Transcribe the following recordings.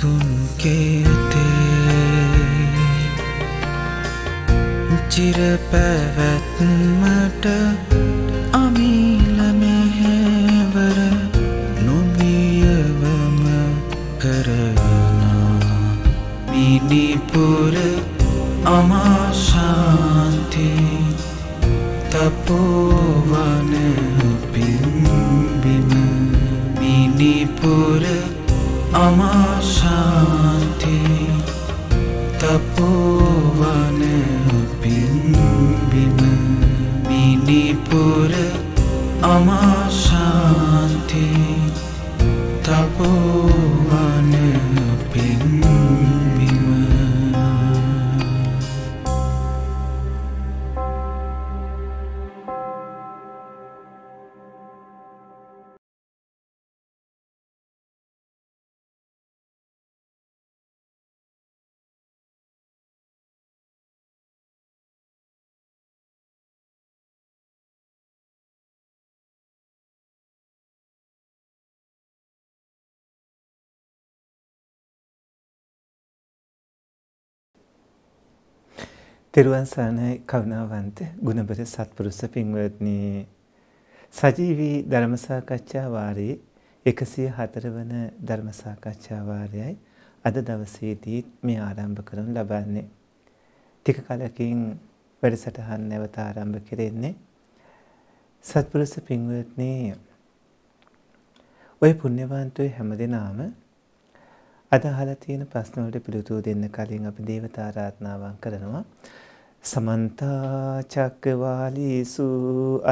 සුන් කෙතේ චිර පැවැත්මට තෙරුවන් සරණයි කරුණාවන්ත ගුණබර සත්පුරුෂ පින්වත්නි සජීවී ධර්ම සාකච්ඡා වාරයේ 104 වන ධර්ම සාකච්ඡා වාරයයි අද දවසේදී මේ ආරම්භ කරනු ලබන්නේ ටික කලකින් වැඩසටහන් නැවත ආරම්භ කෙරෙන්නේ සත්පුරුෂ පින්වත්නි ওই පුණ්‍යවන්තයෝ හැමදෙනාම අද අහලා තියෙන ප්‍රශ්න වලට පිළිතුරු දෙන්න කලින් අපි දේවතා ආරාධනාවන් කරනවා. සමන්තා චක්කවාලීසු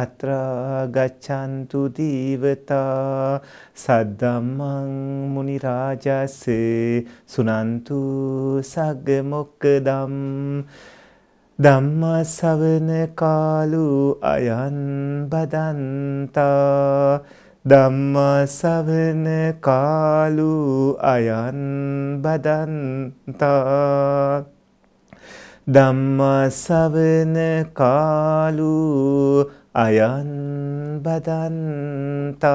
අත්‍රා ගච්ඡන්තු දීවතා සද්දම්මං මුනි රාජස් සුනන්තු සග්ග මොක්කදම් ධම්ම ශවන කාලු අයං බදන්තා ධම්ම ශවන කාලු අයං බදන්තා ධම්මසවන කාලු අයන් බදන්තා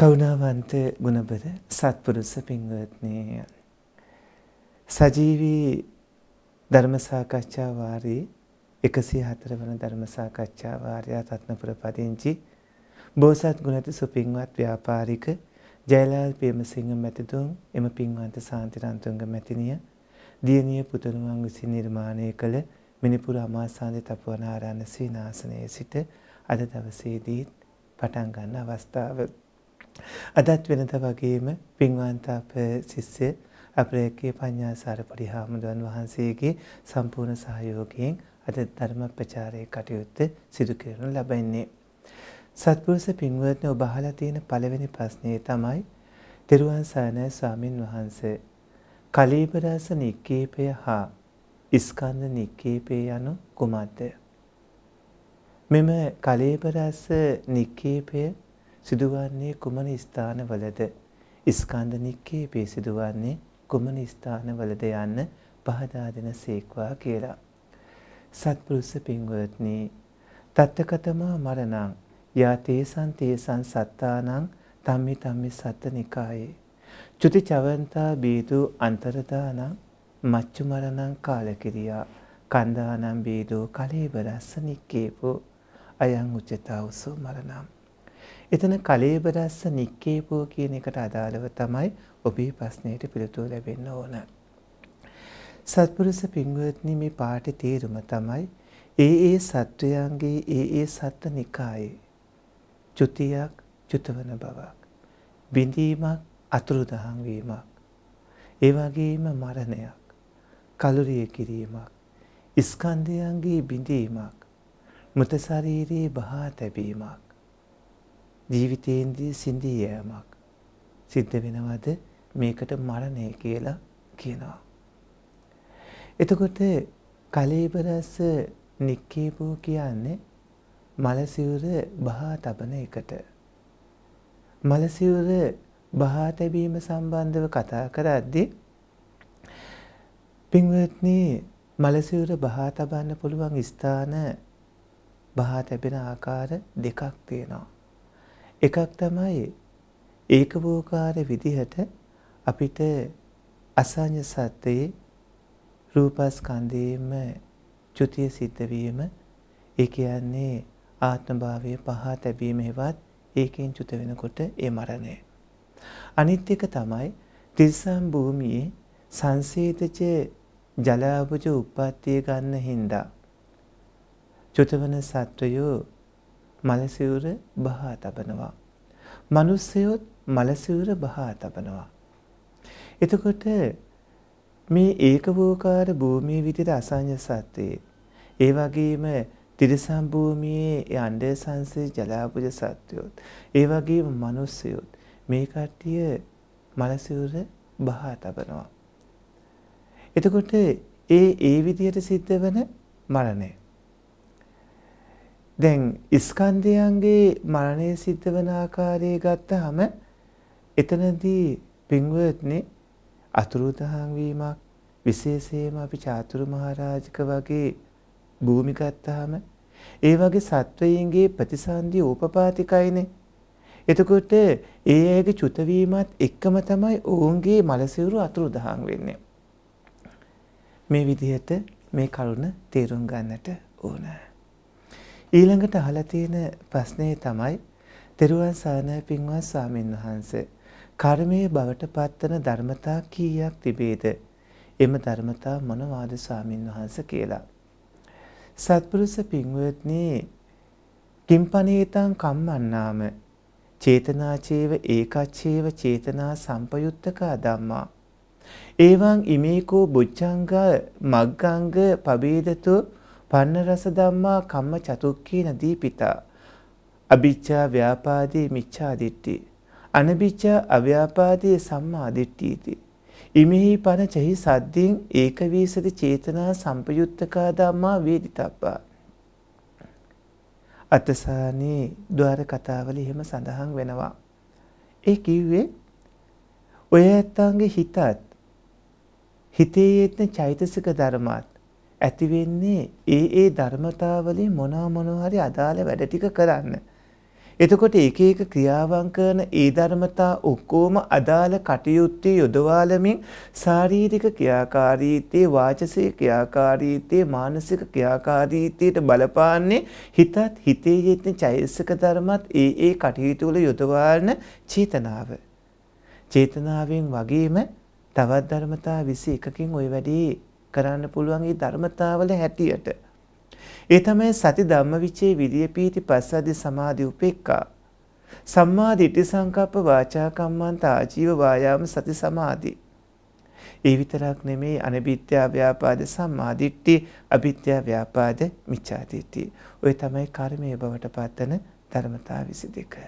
කරුණාවන්ත ගුණබර සත්පුරුෂ පින්වත්නි සජීවී ධර්ම සාකච්ඡා වාරයේ 104 වන ධර්ම සාකච්ඡා වාරය රත්නපුර පදිංචි බෝසත් ගුණති සුපින්වත් ව්‍යාපාරික ජයලාල් පියමසිංහ මැතිතුන් එම පින්වන්ත සාන්තිරන්තුංග මැතිනිය දියණිය පුතුණුවන් විසින් නිර්මාණය කළ මිනිපුර අමාසාන්ති තපවනාරාණ සීනාසනයේ සිට අද දවසේදී පටන් ගන්න අවස්ථාව අදත් වෙනද වගේම පින්වන්ත අප ශිෂ්‍ය අපරේකේ පඤ්ඤාසාර පරිහාමුදුරන් වහන්සේගේ සම්පූර්ණ සහයෝගයෙන් අද ධර්ම ප්‍රචාරයේ කටයුත්ත සිදු කරනු ලබන්නේ. සත්පුරුෂ පින්වත්නි ඔබ අහලා තියෙන පළවෙනි ප්‍රශ්නේ තමයි තෙරුවන් සරණයි ස්වාමින් වහන්සේ. කලීබරස නික්කේපය හා ස්කන්ධ නික්කේපය යනු කුමක්ද? මෙම කලීබරස නික්කේපය සිදුවන්නේ කුමන ස්ථානවලද? ස්කන්ධ නික්කේපේ සිදුවන්නේ කුමන ස්ථානවලද යන්න පහදා දෙන සේක්වා කියලා. සත්පුරුෂ පින්වත්නි තත්තකතමා මරණං යාතේසං තේසං සත්තානං තම්මි තම්මි සත්ත නිකායේ චුති චවන්තා බීදු අන්තරදානං මච්චු මරණං කාලකිරියා කන්දානම් බීදෝ කලේබරස්ස නික්කේපෝ අයං උචිතා උසෝ මරණං එතන කලේබරස්ස නික්කේපෝ කියන එකට අදාළව තමයි ඔබේ ප්‍රශ්නයට පිළිතුරු ලැබෙන්න ඕන. සත්පුරුෂ පින්වත්නි මේ පාඩේ තේරුම තමයි ඒ ඒ සත්වයන්ගේ ඒ ඒ සත්ත්ව නිකායේ චුතියක් චුතවන බවක් බිඳීමක් අතුරුදහන් වීමක් ඒ වගේම මරණයක් කලුරිය කිරීමක් ස්කන්ධයන්ගේ බිඳීමක් මృత ශරීරයේ බහා තැබීමක් ජීවිතයේදී සිඳී යෑමක් සිද්ධ වෙනවද මේකට මරණය කියලා කියනවා. එතකොට කලීබරස නික්කීපූ කියන්නේ මලසිවුර බහා තබන එකට. මලසිවුර බහා තැබීම සම්බන්ධව කතා කරද්දි පින්වත්නි මලසිවුර බහා තබන්න පුළුවන් ස්ථාන බහා තැබෙන ආකාර දෙකක් තියෙනවා. එකක් තමයි ඒකබෝකාර විදිහට අපිට අසඤ්ඤ සත්‍යයේ රූපස්කන්ධයේම චුතිය සිද්ධ වීම ඒ කියන්නේ ආත්මභාවය පහ තැබීම හෙවත් ඒකෙන් චුත වෙනකොට ඒ මරණය අනිත් එක තමයි තිස්සම් භූමියේ සංසේතච ජලාබුජ උප්පත්තිය ගන්න හින්දා චුතවන සත්වයෝ මලසිවුර බහා තබනවා. මිනිස්සයොත් මලසිවුර බහා තබනවා. එතකොට මේ ඒකවෝකාර භූමියේ විදිහට අසඤ්ඤ සත්‍යයේ ඒ වගේම තිරිසන් භූමියේ ඒ අණ්ඩේ සංසේ ජලාපුජ සත්‍යොත් ඒ වගේම මිනිස්සයොත් මේ කට්ටිය මලසිවුර බහා තබනවා. එතකොට ඒ ඒ විදිහට සිද්ධ වෙන මරණය දැන් ස්කන්ධයන්ගේ මරණය සිද්ධ වන ආකාරය ගත්තහම එතනදී පින්වත්නි අතුරුදහන් වීමක් විශේෂයෙන්ම අපි චාතුරු මහරජක වගේ භූමි ගත්තාම ඒ වගේ සත්වයන්ගේ ප්‍රතිසන්දි උපපාතිකයිනේ. එතකොට ඒ අයගේ චුත වීමත් එක්කම තමයි ඔවුන්ගේ මලසිරු අතුරුදහන් වෙන්නේ. මේ විදිහට මේ කරුණ තේරුම් ගන්නට ඕනෑ. ඊළඟට අහලා තියෙන ප්‍රශ්නේ තමයි තෙරුවන් සරණයි පින්වත් ස්වාමීන් වහන්ස. කර්මයේ බවට පත්වන ධර්මතා කීයක් තිබේද? එම ධර්මතා මොනවාද ස්වාමීන් වහන්ස කියලා. සත්පුරුෂ පින්වත්නි කිම්පනේතං කම්මන්නාම චේතනාචේව ඒකච්චේව චේතනා සම්පයුත්තක ධම්මා ඒවං ඉමේකෝ බුච්චංග මග්ගංග පබේදතු පන්න රස ධම්මා කම්ම චතුක්කීන දීපිතා. අභිච්ඡා ව්‍යාපාදී මිච්ඡා දිට්ඨි. අනභිච්ඡා අව්‍යාපාදී සම්මා දිට්ඨීති. ඉමෙහි පන චහි සද්දින් ඒකවීසති චේතනා සම්පයුත්තකා ධම්මා වේදිතබ්බා. අතසානී ద్వාර කතාවල එහෙම සඳහන් වෙනවා. ඒ කිව්වේ ඔය ඇත්තන්ගේ හිතත් හිතේ යෙත්න චෛතසික ධර්මات ඇති වෙන්නේ ඒ ඒ ධර්මතාවලින් මොනවා මොනවා හරි අදාළ වැඩ ටික කරන්න. එතකොට එක එක ක්‍රියාවන් කරන ඒ ධර්මතා ඔක්කොම අදාළ කටයුත්තේ යොදවාලමින් ශාරීරික ක්‍රියාකාරීත්වයේ වාචසික ක්‍රියාකාරීත්වයේ මානසික ක්‍රියාකාරීත්වයට බලපාන්නේ හිතත් හිතේ යෙදෙන චෛතසික ධර්මත් ඒ ඒ කටයුතු වල යොදවාන චේතනාව. චේතනාවෙන් වගේම තවත් ධර්මතා 21කින් ওই වැඩේ කරන්න පුළුවන් ඒ ධර්මතාවල හැටියට. ඒ තමයි සති ධම්මවිචේ විරිය පීති පස්සද්ධි සමාධි උපේක්ඛා. සම්මා දිට්ඨි සංකප්ප වාචා කම්මන්ත ආජීව වායාම සති සමාධි. ඒ විතරක් නෙමෙයි අනිවිද්‍යා ව්‍යාපාද සම්මා දිට්ඨි, අවිද්‍යා ව්‍යාපාද මිච්ඡා දිට්ඨි. ඔය තමයි කර්මයේ බවට පත්වන ධර්මතා 22.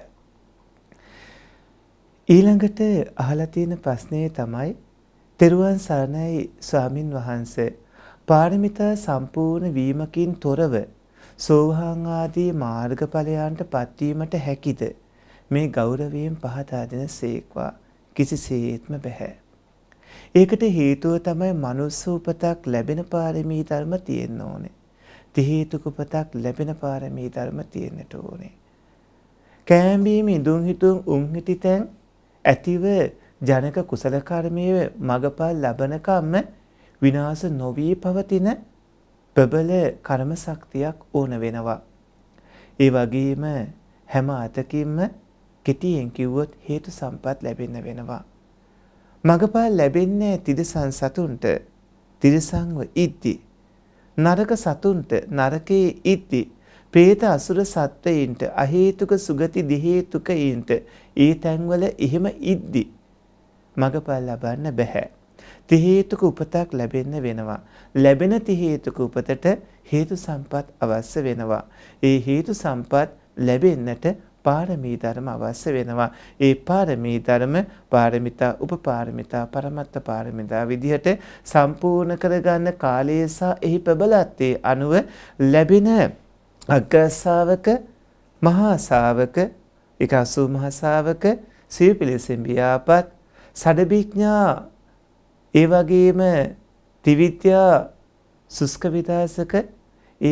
ඊළඟට අහලා තියෙන ප්‍රශ්නේ තමයි තෙරුවන් සරණයි ස්වාමින් වහන්ස පාරමිතා සම්පූර්ණ වීමකින් තොරව සෝහාන් ආදී මාර්ගඵලයන්ට පත්වීමට හැකිද මේ ගෞරවයෙන් පහදා දෙන සේක්වා කිසිසේත්ම බැහැ. ඒකට හේතුව තමයි මනුස්ස උපතක් ලැබෙන පාරමී ධර්ම තියෙන්න ඕනේ. තිහේතුක උපතක් ලැබෙන පාරමී ධර්ම තියෙන්නට ඕනේ. කෑම්බීම ඉදුන් හිතුන් උන් හිතිතැන් ඇතිව ජනක කුසල කර්මයේ මගපල් ලබනකම්ම විනාශ නොවී පවතින ප්‍රබල කර්ම ශක්තියක් ඕන වෙනවා. ඒ වගේම හැම අතකින්ම කෙටියෙන් කිව්වොත් හේතු සම්පත් ලැබෙන්න වෙනවා. මගපල් ලැබෙන්නේ තිදසන් සතුන්ට තිරසංව ඉද්දි. නරක සතුන්ට නරකයේ ඉද්දි ප්‍රේත අසුර සත්වයින්ට අහේතුක සුගති දිහේතුකයින්ට ඒ තැන්වල එහෙම ඉද්දි. මගපල් ලබන්න බැහැ. තිහේතුක උපතක් ලැබෙන්න වෙනවා. ලැබෙන තිහේතුක උපතට හේතු සම්පත් අවශ්‍ය වෙනවා. ඒ හේතු සම්පත් ලැබෙන්නට පාරමී ධර්ම අවශ්‍ය වෙනවා. ඒ පාරමී ධර්ම පාරමිතා උපපාරමිතා පරමත්ත පාරමිතා විදිහට සම්පූර්ණ කරගන්න කාලය සහ එහි ප්‍රබලත්වයේ අනුව ලැබෙන අග්‍රසාවක මහාසාවක එක අසූ මහසාවක සිව්පිලිසෙන් බියාපත් සඩභිඥා ඒ වගේම ත්‍රිවිද්‍යා සුස්ක විදාසක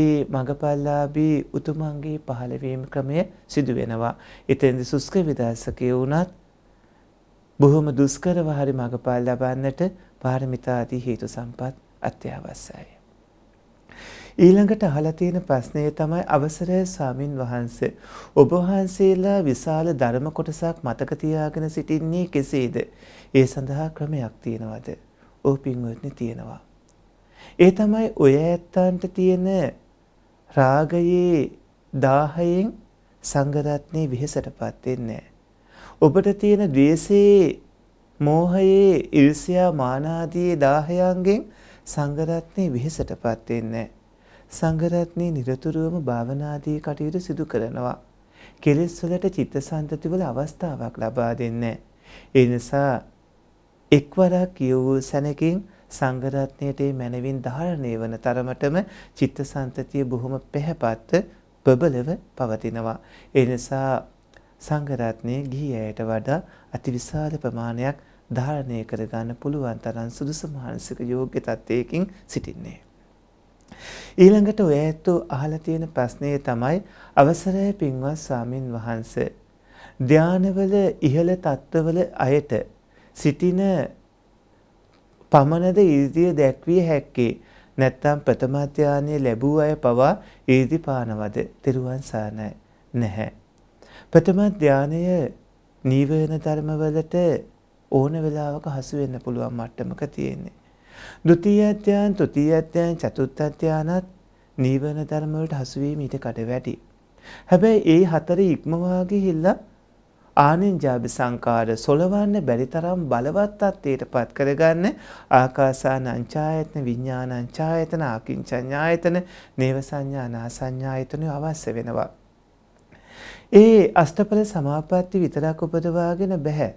ඒ මඟපල්ලාභී උතුමන්ගේ පහළවීම ක්‍රමය සිදු වෙනවා. එතෙන්දි සුස්ක විදාසකයේ වුණත් බොහොම දුෂ්කරව හරි මඟපල් ලබන්නට පාරමිතාදී හේතු සම්පත් අත්‍යවශ්‍යයි. ඊළඟට අහලා තියෙන ප්‍රශ්නය තමයි අවසරය ස්වාමින් වහන්සේ. ඔබ වහන්සේලා විශාල ධර්ම කොටසක් මතක තියාගෙන සිටින්නේ කෙසේද? ඒ සඳහා ක්‍රමයක් තියෙනවද? ඕ පින්වත්නි තියෙනවා. ඒ තමයි ඔය ඇත්තන්ට තියෙන රාගයේ දාහයෙන් සංගරත්නේ විහෙසටපත් වෙන්නේ ඔබට තියෙන द्वේෂයේ මෝහයේ ඊර්ෂ්‍යා මාන ආදී දාහයන්ගෙන් සංගරත්නේ විහෙසටපත් වෙන්නේ සංඝරත්නයේ নিরතුරුවම භාවනාදී කටයුතු සිදු කරනවා. කෙලෙස් වලට චිත්තසංතතිවල අවස්ථාවක් ලබා දෙන්නේ. ඒ නිසා එක්වරක් කියවූ සැනකින් සංඝරත්නයට මැනවින් ධාරණය වන තරමටම චිත්තසංතතිය බොහොම පැහැපත්ව ප්‍රබලව පවතිනවා. ඒ නිසා සංඝරත්නයේ ගිහියට වඩා අතිවිශාල ප්‍රමාණයක් ධාරණය කරගන්න පුළුවන් තරම් සුදුසු මානසික යෝග්‍ය තත්ත්වයකින් සිටින්නේ. ඊළඟට ඔය ඇත්තෝ අහලා තියෙන ප්‍රශ්නය තමයි අවසරය පින්වත් ස්වාමින් වහන්ස. ධානවල ඉහළ තත්ත්වවල අයට සිටින පමණද ඊර්දිය දැක්විය හැක්කේ නැත්තම් ප්‍රථම ධානය ලැබූ අය පවා ඊර්දි පානවද? තෙරුවන් සානයි. නැහැ. ප්‍රථම ධානය නීවරණ ධර්මවලට ඕන වෙලාවක හසු වෙන්න පුළුවන් මට්ටමක තියෙන්නේ. දෘතියත්‍යයන් තුතියත්‍යයන් චතුත්තත්‍යානත් නීවන ධර්මවලට හසුවීම ඊට කට වැටි. හැබැයි ඒ හතර ඉක්මවාගේ හිල්ලා ආනෙන්ජාබි සංකාර සොලවන්න බැරිතරම් බලවත් අත්තයට පත් කරගන්න ආකාසා නංචායතන විඤ්ඥානංචායතන ආකින්චඥායතන නේව සංඥා නාසංඥායතනය අවස්්‍ය වෙනවා. ඒ අස්ටපල සමාපත්ති විතරක් උපදවාගෙන බැහැ.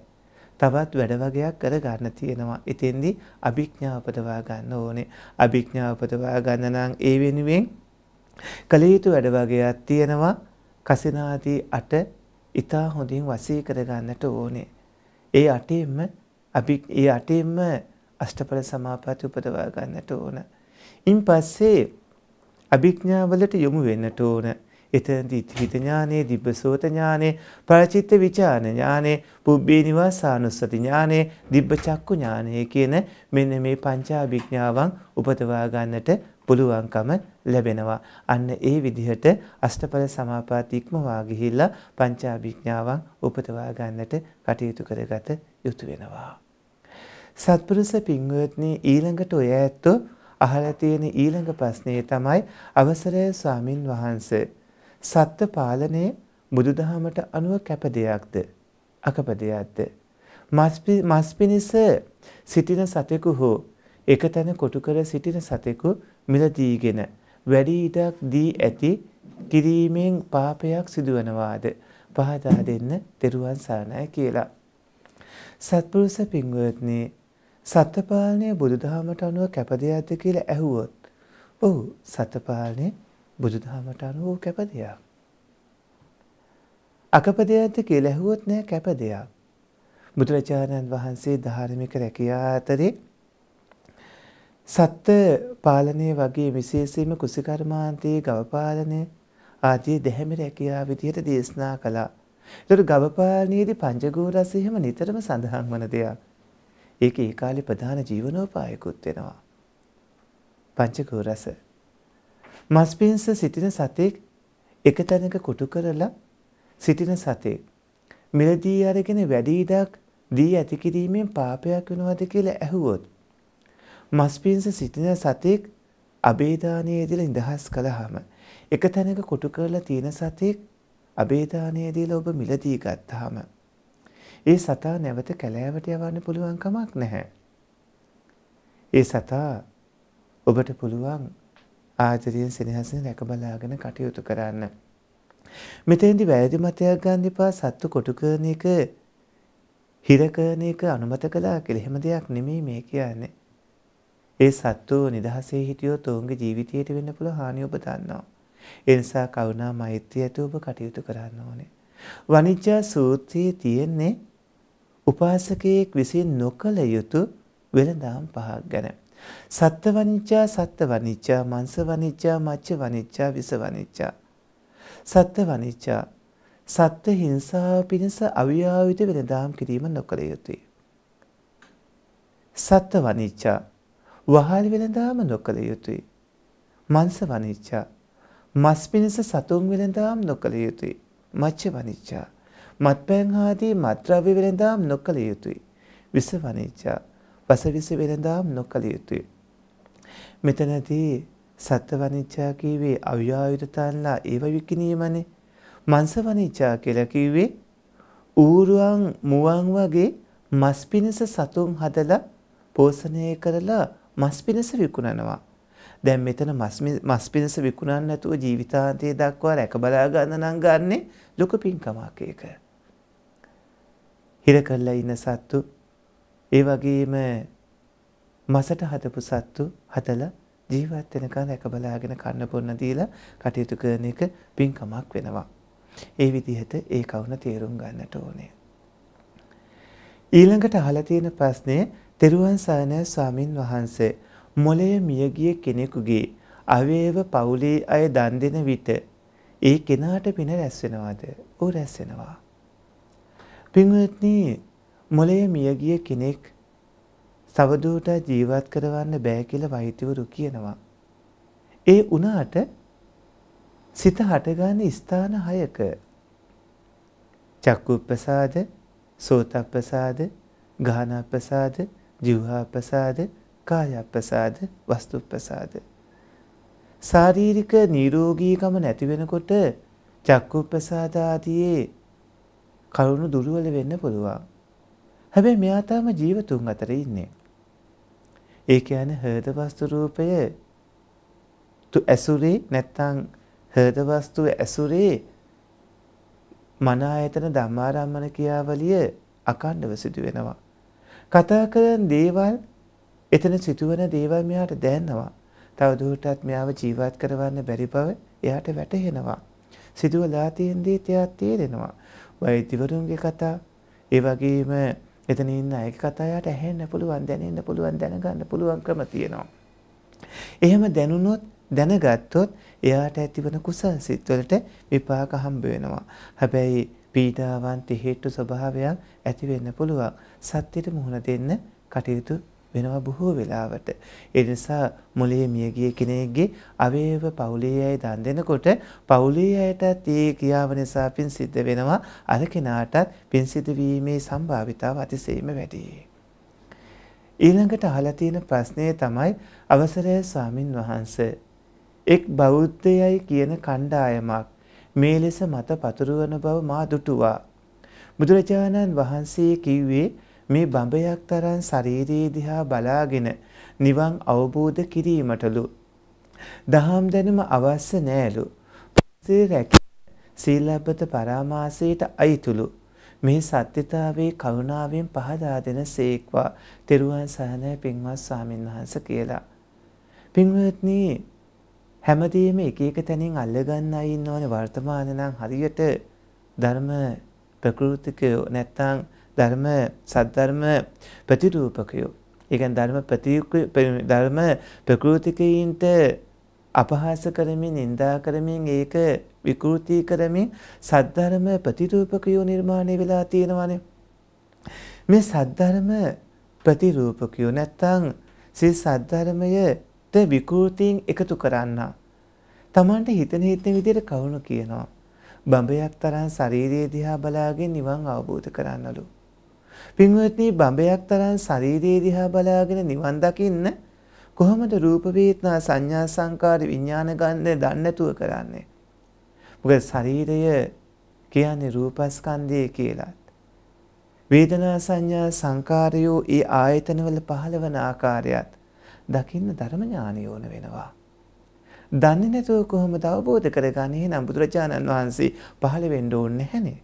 තවත් වැඩ වගයක් කරගන්න තියෙනවා. එතෙන්දි අභිඥාව උපදවා ගන්න ඕනේ. අභිඥාව උපදවා ගන්න නම් ඒ වෙනුවෙන් කළ යුතු වැඩ වගයක් තියෙනවා. කසිනාදී අට ඊටා හොඳින් වසී කරගන්නට ඕනේ. ඒ අටෙම අපි ඒ අටෙම අෂ්ටඵල සමාපatti උපදවා ගන්නට ඕන. ඉන් පස්සේ අභිඥාවලට යොමු වෙන්නට ඕන. එතනදී හිත ඥානේ, දිබ්බසෝත ඥානේ, පරචිත්ත විචාන ඥානේ, පුබ්බේ නිවාසානුස්සති ඥානේ, දිබ්බචක්කු ඥානේ කියන මෙන්න මේ පංචාභිඥාවන් උපදවා ගන්නට පුළුවන්කම ලැබෙනවා. අන්න ඒ විදිහට අෂ්ටඵල සමාපාති ඉක්මවා ගිහිල්ලා පංචාභිඥාවන් උපදවා ගන්නට කටයුතු කරගත යුතු වෙනවා. සත්පුරුෂ පින්වත්නි ඊළඟට ඔය ඇත්තෝ අහලා තියෙන ඊළඟ ප්‍රශ්නේ තමයි අවසරය ස්වාමින් වහන්සේ සත්ත්ව පාලනය බුදුදහමට අනුව කැප දෙයක්ද අකපදයක්ද මස් පිණිස සිටින සතෙකු හෝ එක තැන කොටු කර සිටින සතෙකු මිලදීගෙන වැඩි ඉඩක් දී ඇති කිරීමෙන් පාපයක් සිදුවනවාද පහදා දෙන්න තෙරුවන් සරණයි කියලා. සත්පුරුෂ පින්වත්නි සත්පාලනය බුදුදහමට අනුව කැප දෙයක්ද කියලා ඇහුවොත් ඔව් සත්පාලනය බුදුදහමට අනුව කැප දෙයක්. අකපදයක්ද කියලා ඇහුවොත් නෑ කැප දෙයක්. බුදුරජාණන් වහන්සේ ධාර්මික රැකියා අතරේ සත්ත්ව පාලනය වගේ විශේෂයෙන්ම කුසිකර්මාන්තයේ ගවපාලනය ආදී දෙහැමි රැකියා විදිහට දේශනා කළා. ඒතර ගවපාලනයේදී පංචගෝරස එහෙම නිතරම සඳහන් වන දෙයක්. ඒක ඒ කාලේ ප්‍රධාන ජීවනෝපායකුත් වෙනවා. පංචගෝරස මස් පිණිස සිටින සතෙක් එක තැනක කොටු කරලා සිටින සතෙක් මිලදී අරගෙන වැඩි ඉඩක් දී ඇති කිරීමෙන් පාපයක් වෙනවද කියලා ඇහුවොත් මස් පිණිස සිටින සතෙක් අබේදානයේ දීලා ඉඳහස් කළාම එක තැනක කොටු කරලා තියෙන සතෙක් අබේදානයේ දීලා ඔබ මිලදී ගත්තාම ඒ සතා නැවත කැලෑවට යවන්න පුළුවන් කමක් නැහැ. ඒ සතා ඔබට පුළුවන් ආදරයෙන් සෙනෙහසින් රැකබලාගෙන කටයුතු කරන්න. මෙතෙන්දි වැරදි මතයක් ගන්න එපා සත්තු කොටු කරන එක හිර කරන එක අනුමත කළා කියලා එහෙම දෙයක් නෙමෙයි මේ කියන්නේ. ඒ සත්තු නිදහසේ හිටියොත් ඔවුන්ගේ ජීවිතයට වෙන්න පුළුවන් හානි ඔබ දන්නවා. ඒ නිසා කරුණා මෛත්‍රිය ඇතුව ඔබ කටයුතු කරන්න ඕනේ. වනිජ්ජා සූත්‍රයේ තියෙන්නේ උපාසකයෙක් විසින් නොකළ යුතු වෙළඳාම් පහක් ගැන. සත්ත්ව වනිච්චා සත්ත්ව වනිච්චා මංස වනිච්චා මච්ච වනිච්චා විස වනිච්චා සත්ත්ව වනිච්චා සත්ත්ව හිංසාව පිණිස අවියාවිත වෙනදාම් කිරීම නොකළ යුතුය සත්ත්ව වනිච්චා වහල් වෙනදාම නොකළ යුතුය මංස වනිච්චා මස් පිණිස සතුන් වෙනදාම් නොකළ යුතුය මච්ච වනිච්චා මත්පැන් ආදී මත්ද්‍රව්‍ය වෙළඳාම් නොකළ යුතුය. විස වනිච්චා වසවිස වෙළඳාම් නොකළ යුතුය. මෙතනදී සත්ත්ව වනිච්චා කීවේ අව්‍යායුධතන්ලා ඒව විකිණීමනේ. මංස වනිච්චා කියලා කිව්වේ ඌරුවන් මුවන් වගේ මස් පිණිස සතුන් හදලා පෝෂණය කරලා මස් පිණිස විකුණනවා. දැන් මෙතන මස් පිණිස විකුණන්න නැතුව ජීවිතාන්තය දක්වා රැක බලා ගන්න නම් ගන්නේ ලොකු පින්කමක් ඒක. හිර කරලා ඉන්න සත්තු ඒ වගේම මසට හදපු සත්තු හදලා ජීවත් වෙනකන් රැක බලාගෙන කන්න බොන්න දීලා කටයුතු කරන එක පින්කමක් වෙනවා. ඒ විදිහට ඒ කවුන තේරුම් ගන්නට ඕනේ. ඊළඟට අහලා තියෙන ප්‍රශ්නේ තෙරුවන් සරණයි ස්වාමින් වහන්සේ මොලේ මියගිය කෙනෙකුගේ අවේව පවුලේ අය දන් දෙන විට ඒ කෙනාට පින රැස් වෙනවද? ඔව් රැස් වෙනවා. පින්වත්නි මොලේ මියගිය කෙනෙක් සවදූට ජීවත් කරවන්න බෑ කියලා වෛද්‍යවරු කියනවා. ඒ වුණාට සිත හටගන්න ස්ථාන හයක චක්කුප්පසාද, සෝතප්පසාද, ගානප්පසාද, ජීවහප්පසාද, කායප්පසාද, වස්තුප්පසාද. ශාරීරික නිරෝගීකම නැති වෙනකොට චක්කුප්පසාද ආදී කරුණු දුර්වල වෙන්න පුළුවන්. හැබැයි මෙයා තාම ජීවතුන් අතර ඉන්නේ. ඒ කියන්නේ හෘද වස්තු රූපය තු ඇසුරේ නැත්නම් හෘද වස්තු ඇසුරේ මන ආයතන ධම්මාරම්මන ක්‍රියාවලිය අකණ්ඩව සිදු වෙනවා. කතා කරන දේවල් එතන සිදුවන දේවල් මෙයාට දැනෙනවා. තවදුරටත් මෙයාව ජීවත් කරවන්න බැරි බව එයාට වැටහෙනවා. සිදුවලා තියෙන දේ එයාට තේරෙනවා. වෛද්‍යවරුන්ගේ කතා, ඒ වගේම එතන ඉන්න අයගේ කතා යට ඇහෙන්න පුළුවන් දැනෙන්න පුළුවන් දැනගන්න පුළුවන් ක්‍රම තියෙනවා. එහෙම දැනුනොත් දැනගත්තොත් එයාට ඇතිවන කුසල් සිත්වලට විපාක හම්බ වෙනවා. හැබැයි පීඩාවන් තිහෙට්ටු ස්වභාවයක් ඇති වෙන්න පුළුවන්. සත්‍යයට මුහුණ දෙන්න කටයුතු වෙනවා බොහෝ වෙලාවට. ඒ නිසා මොලේ මියගිය කෙනෙක්ගේ අවයව පවුලේ අය දන් දෙනකොට පවුලේ අයටත් ඒ ක්‍රියාව නිසා පින් සිද්ධ වෙනවා. අර කෙනාටත් පින් සිද්ධ වීමේ සම්භාවිතාව අතිශයින්ම වැඩි. ඊළඟට අහලා තියෙන ප්‍රශ්නය තමයි අවසරය ස්වාමින් වහන්සේ එක් බෞද්ධයයි කියන කණ්ඩායමක් මේ ලෙස මත පතුරවන බව මා දුටුවා. බුදුරජාණන් වහන්සේ කිව්වේ මේ බඹයක් තරම් ශරීරයේ දිහා බලාගෙන නිවන් අවබෝධ කිරීමටලු. දහම් දැනුම අවශ්‍ය නෑලු. පසේ රැකි සීලබ්බත පරාමාසයට අයිතුලු. මේ සත්‍යතාවේ කරුණාවෙන් පහදා දෙන සේක්වා තෙරුවන් සහනය පින්වත් ස්වාමීන් වහන්ස කියලා. පින්වත්නී හැමදේම එක එක තැනින් අල්ලගන්න අය ඉන්නවනේ වර්තමාන නම් හරියට ධර්ම ප්‍රකෘතිකයෝ නැත්තම් ධර්ම සද්ධර්ම ප්‍රතිරූපකයෝ. ඒ කියන්නේ ධර්ම ප්‍රතිරූප ධර්ම ප්‍රකෘතිකයින්ට අපහාස කරමින් නිඳා කරමින් ඒක විකෘති කරමින් සද්ධර්ම ප්‍රතිරූපකයෝ නිර්මාණය වෙලා තියෙනවානේ. මේ සද්ධර්ම ප්‍රතිරූපකයෝ නැත්තම් සිය සද්ධර්මයට විකෘතීන් එකතු කරන්න. Tamanට හිතෙන හිතෙන විදිහට කවුණු කියනවා. බඹයක් තරම් ශාරීරිය දිහා බලාගෙන නිවන් අවබෝධ කරන්නලු. පින්වත්නි බඹයක් තරම් ශරීරයේ දිහා බලාගෙන නිවන් දකින්න කොහොමද රූප වේදනා සංඥා සංකාර විඥාන ගන්න දන්නේ නැතුව කරන්නේ? මොකද ශරීරය කියන්නේ රූපස්කන්ධය කියලා. වේදනා සංඥා සංකාරයෝ ඒ ආයතනවල පහළවන ආකාරයත් දකින්න ධර්ම ඥානය ඕන වෙනවා. දන්නේ නැතුව කොහොමද අවබෝධ කරගන්නේ නම් බුදුරජාණන් වහන්සේ පහළ වෙන්න ඕනේ නැහනේ.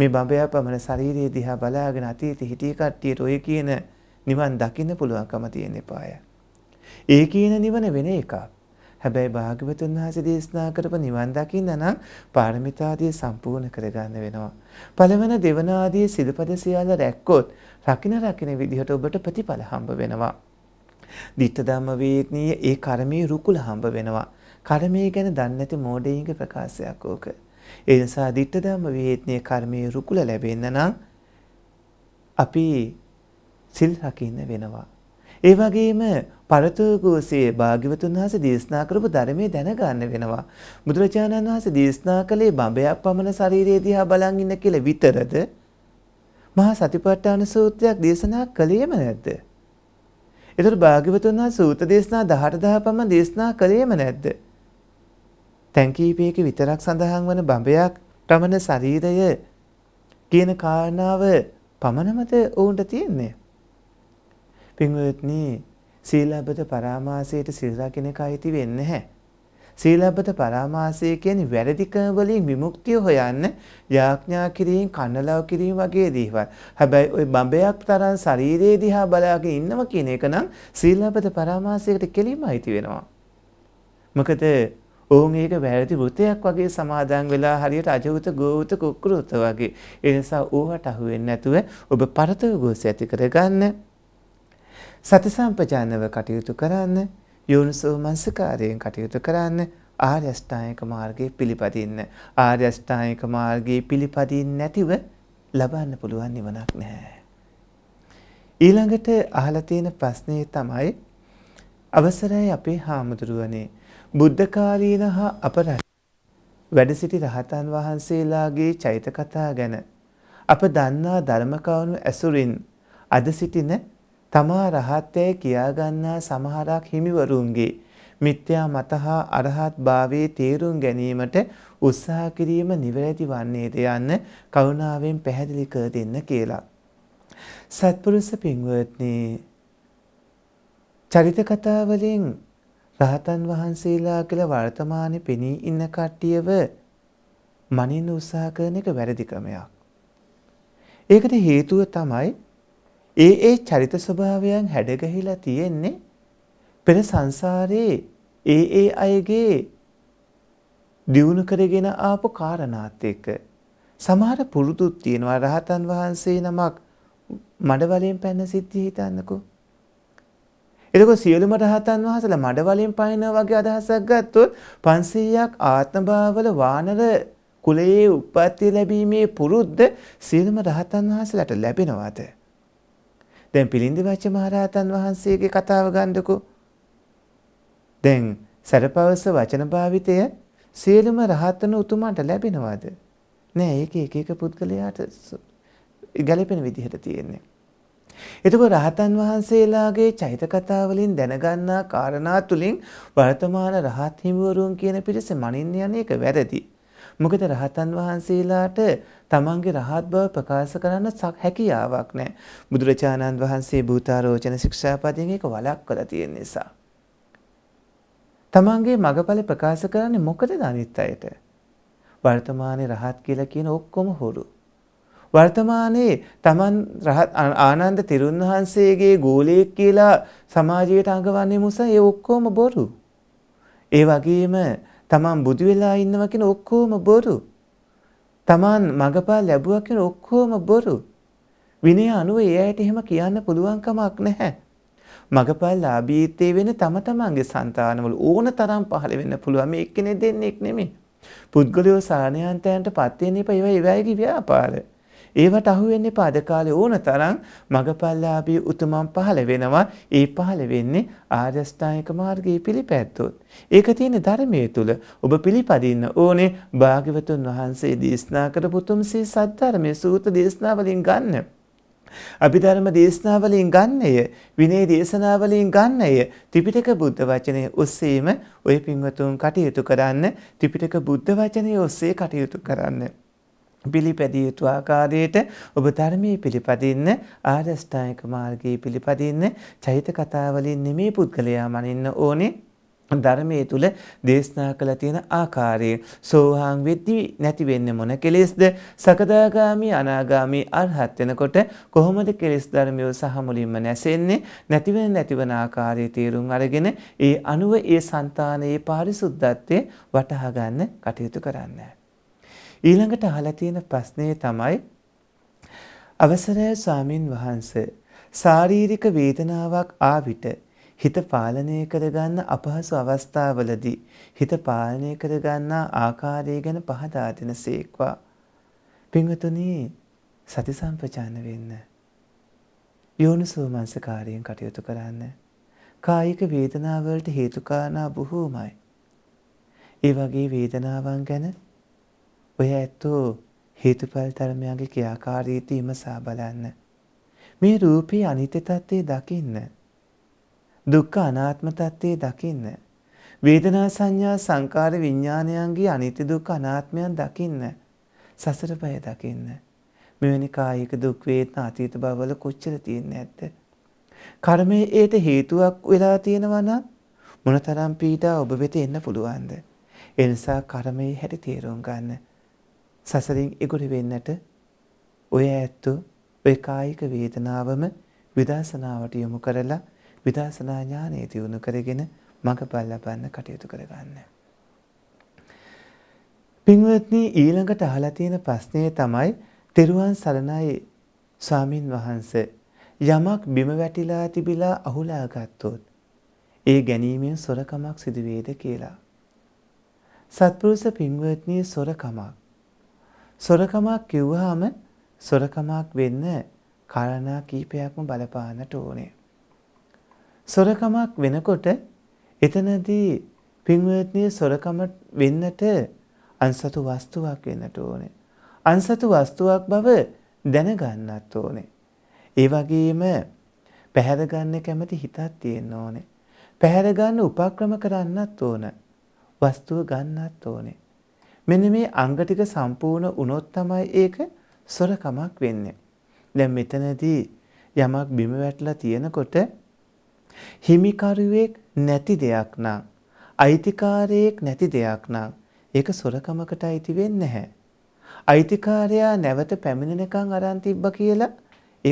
මේ බඹයා පමණ ශරීරයේ දිහා බලාගෙන අතීතේ හිටිය කට්ටියට ඔය කියන නිවන් දකින්න පුළුවන්කම තියෙන එපාය. ඒ කියන නිවන වෙන එකක්. හැබැයි භාග්‍යවතුන් වහන්සේ දේශනා කරපු නිවන් දකින්න නම් පාරමිතාදී සම්පූර්ණ කරගන්න වෙනවා. පළවෙන දෙවන ආදී සිල්පද සියල්ල රැක්කොත් රකින්න රකින්න විදිහට ඔබට ප්‍රතිඵල හම්බ වෙනවා. ditta dhamma වේග්නීය ඒ කර්මයේ රුකුල හම්බ වෙනවා. කර්මය ගැන දන්නේ නැති මෝඩයින්ගේ ප්‍රකාශයක් ඕක. ඒ නිසා ditta dhamma vihitne කර්මයේ රුකුල ලැබෙන්න නම් අපි සිල් රකින්න වෙනවා. ඒ වගේම පරතෝගෝසේ භාග්‍යවතුන් වහන්සේ දේශනා කරපු ධර්මයේ දැනගන්න වෙනවා. බුදුරජාණන් වහන්සේ දේශනා කළේ බඹයක් පමණ ශරීරයේ දිහා බලන් ඉන්න කියලා විතරද? මහා සතිපට්ඨාන සූත්‍රයක් දේශනා කළේම නැද්ද? ඒතර භාග්‍යවතුන් වහන්සේ සූත්‍ර දේශනා 18000 පමණ දේශනා කළේම නැද්ද? තැන්කීපයක විතරක් සඳහන් වන බඹයක් ප්‍රමණ ශරීරය කියන කාරණාව පමණමද ඔවුන්ට තියෙන්නේ. පින්වත්නි සීලබ්බත පරාමාසයට සිල්රකිනක අයිති වෙන්න හැ. සීලබ්බත පරාමාසය කියන්නේ වැරදිකම වලින් විමුක්තිය හොයන්න යාඥා කිරීම, කන්නලව් කිරීම වගේ දේවල්. හැබැයි ওই බඹයක් තරම් ශරීරයේ දිහා බලාගෙන ඉන්නවා කියන එක නම් සීලබ්බත පරාමාසයකට කෙලින්ම අයිති වෙනවා. මොකද ඔවුන් ඒක වැරදි වෘතයක් වගේ සමාදන් වෙලා හරියට අජවුත ගෝවුත කුක්කුරුත වගේ. ඒ නිසා ඌහට අහු වෙන්නේ නැතුව ඔබ පරතව ගෝසය ඇති කරගන්න. සති සම්පජානව කටයුතු කරන්න. යෝනිසෝ මනසකාරයෙන් කටයුතු කරන්න. ආර්ය අෂ්ටාංගික මාර්ගයේ පිළිපදින්න. ආර්ය අෂ්ටාංගික මාර්ගයේ පිළිපදින්නේ නැතිව ලබන්න පුළුවන් නිවනක් නැහැ. ඊළඟට අහලා තියෙන ප්‍රශ්නේ තමයි අවසරයි අපේ හාමුදුරුවනේ බුද්ධකාලීන හා අපරාජ වැඩසිටි රහතන් වහන්සේලාගේ චෛත කතා ගැන අප දන්නා ධර්මකවුණු ඇසුරින් අද සිටින තමා රහත්යයි කියාගන්නා සමහරක් හිමිවරුන්ගේ මිත්‍යා මත හා අරහත් භාවයේ තේරුම් ගැනීමට උත්සාහ කිරීම නිවැරදි වන්නේද යන්න කරුණාවෙන් පැහැදිලි කර දෙන්න කියලා. සත්පුරුෂ පින්වත්නි චරිත කතා වලින් රහතන් වහන්සේලා කියලා වර්තමානයේ පෙනී ඉන්න කට්ටියව මනින්න උත්සාහ කරන එක වැරදි ක්‍රමයක්. ඒකට හේතුව තමයි ඒ ඒ චරිත ස්වභාවයන් හැඩගැහිලා තියෙන්නේ පෙර සංසාරේ ඒ ඒ අයගේ දියුණු කරගෙන ආපු කාරණාත් එක්ක සමහර පුරුදුත් තියෙනවා රහතන් වහන්සේ නමක් මඩ වලින් පැන සිද්ධිය හිතන්නකෝ එතකොට සියලුම රහතන් වහන්සේලා මඩ වලින් පයින්නා වගේ අදහසක් ගත්තොත් 500ක් ආත්මභාවවල වානර කුලයේ උප්පත්ති ලැබීමේ පුරුද්ද සියලුම රහතන් වහන්සේලාට ලැබෙනවාද? දැන් පිළිඳිවච්ච මහරහතන් වහන්සේගේ කතාව ගන්නකො. දැන් සරපවස වචන භාවිතය සියලුම රහතන උතුමන්ට ලැබෙනවාද? නෑ ඒක එක එක පුද්ගලයාට ගැලපෙන විදිහට තියෙන්නේ. එතකොට රහතන් වහන්සේලාගේ චෛත කතා වලින් දැනගන්නා කාරණා තුලින් වර්තමාන රහත් හිමිවරුන් කියන පිරිස මනින්න යන එක වැරදි. මොකද රහතන් වහන්සේලාට තමන්ගේ රහත් බව ප්‍රකාශ කරන්න හැකියාවක් නැහැ. බුදුරජාණන් වහන්සේ භූතාරෝචන ශික්ෂාපදයෙන් ඒක වළක්වලා තියෙන නිසා. තමන්ගේ මගඵල ප්‍රකාශ කරන්නේ මොකටද අනිත් අයට? වර්තමානයේ රහත් කියලා කියන ඔක්කොම හොරු. වර්තමානයේ තමන් ආනන්ද තිරුන් වහන්සේගේ ගෝලයෙක් කියලා සමාජයට අඟවන්නේ මුසා ඒ ඔක්කොම බොරු. ඒ වගේම තමන් බුදු වෙලා ඉන්නවා කියන ඔක්කොම බොරු. තමන් මගපල් ලැබුවා කියන ඔක්කොම බොරු. විනය අනුව ඒ අයට එහෙම කියන්න පුළුවන් කමක් නැහැ. මගපල් ලාභීත්තේ වෙන තම තමන්ගේ సంతානවල ඕන තරම් පහළ වෙන්න පුළුවන් මේ එක්කෙනෙක් දෙන්නෙක් නෙමෙයි. පුද්ගලයෝ සානයන්තයන්ට පත් වෙන්න එපා ඒවා ඒවයිගේ ව්‍යාපාරය. ඒවට අහුවෙන්න එපා අද කාලේ ඕන තරම් මගපල්ලාභී උතුමන් පහළ වෙනවා. ඒ පහළ වෙන්නේ ආර්යෂ්ටායික මාර්ගයේ පිළිපැද්දොත්. ඒක තියෙන ධර්මයේ තුල ඔබ පිළිපදින්න ඕනේ භාග්‍යවතුන් වහන්සේ දේශනා කරපු උතුම් සී සත්‍ධර්මයේ සූත දේශනාවලින් ගන්න. අභිධර්ම දේශනාවලින් ගන්නය විනේ දේශනාවලින් ගන්නය ත්‍රිපිටක බුද්ධ වචනය ඔස්සේම ඔය පින්වතුන් කටයුතු කරන්න ත්‍රිපිටක බුද්ධ වචනය ඔස්සේ කටයුතු කරන්න. පිළිපැදිය යුතු ආකාරයට ඔබ ධර්මයේ පිළිපදින්න ආරෂ්ඨායක මාර්ගයේ පිළිපදින්න චෛත කතාවලින් නෙමේ පුද්ගලයා මනින්න ඕනේ ධර්මයේ තුල දේශනා කළ තියෙන ආකාරය සෝහාන් වෙද්දී නැති වෙන්නේ මොන කෙලෙස්ද සකදාගාමි අනාගාමි අරහත් වෙනකොට කොහොමද කෙලෙස් ධර්මය සහ මුලින්ම නැසෙන්නේ නැතිවෙන නැතිවන ආකාරයේ තේරුම් අරගෙන ඒ අනුව ඒ సంతානයේ පාරිශුද්ධත්වය වටහා ගන්න කටයුතු කරන්නේ ඊළඟට අහලා තියෙන ප්‍රශ්නේ තමයි අවසරයි ස්වාමින් වහන්සේ ශාරීරික වේදනාවක් ආවිට හිත පාලනය කරගන්න අපහසු අවස්ථාවලදී හිත පාලනය කරගන්නා ආකාරය ගැන පහදා දෙනසේක්වා. පින්වතුනි සති සම්පජාන වෙන්න. යෝනිසෝ මනසකාරයෙන් කටයුතු කරන්න. කායික වේදනාවලට හේතු කාරණා බොහෝමයි. ඒ වගේ වේදනාවන් ගැන ඔය ඇත්තෝ හේතුඵල ධර්මයන්ගේ ක්‍රියාකාරීත්වය විමසා බලන්න. මේ රූපේ අනිත්‍ය తත්ත්වය දකින්න. දුක්ඛ අනාත්ම తත්ත්වය දකින්න. වේදනා සංඥා සංකාර විඥානයන්ගේ අනිත්‍ය දුක්ඛ අනාත්මයන් දකින්න සසර බය දකින්න මෙවැනි කායික දුක් වේදනා අතීත බවවල කොච්චර තියෙන්නේ නැද්ද කර්මයේ ඒට හේතුවක් වෙලා තියෙනවා නම් මොනතරම් පීඩා ඔබ වෙත එන්න පුළුවන්ද එනිසා කර්මයේ හැටි තේරුම් ගන්න සසරින් ඉගුරු වෙන්නට ඔය ඇත්තෝ ඔය කායික වේදනාවම විදර්ශනාවට යොමු කරලා විදර්ශනා ඥානය දියුණු කරගෙන මඟපල් ලබන්න කටයුතු කරගන්න. පින්වත්නි ඊළඟට අහලා තියෙන ප්‍රශ්නේ තමයි තෙරුවන් සරණයි ස්වාමින් වහන්සේ යමක් බිම වැටිලා තිබිලා අහුලා ගත්තොත් ඒ ගැනීමෙන් සොරකමක් සිදුවේද කියලා. සත්පුරුෂ පින්වත්නි සොරකමක් සොරකමක් කිව්වහම සොරකමක් වෙන්න කාරණා කීපයක්ම බලපාන්නට ඕනේ. සොරකමක් වෙනකොට එතනදී පින්වත්නිය සොරකම වෙන්නට අන්සතු වස්තුවක් වෙන්නට ඕනේ. අන්සතු වස්තුවක් බව දැනගන්නත් ඕනේ. ඒ වගේම පැහැරගන්න කැමති හිතක් තියෙන්න ඕනේ. පැහැරගන්න උපක්‍රම කරන්නත් ඕන. වස්තුව ගන්නත් ඕනේ. මෙන්න මේ අංග ටික සම්පූර්ණ වුණොත් තමයි ඒක සොරකමක් වෙන්නේ. දැන් මෙතනදී යමක් බිම වැටලා තියෙනකොට හිමිකරුවෙක් නැති දෙයක් නම් අයිතිකාරයෙක් නැති දෙයක් නම් ඒක සොරකමකට අයිති වෙන්නේ නැහැ. අයිතිකාරයා නැවත පැමිණෙනකන් අරන් තිබ්බ කියලා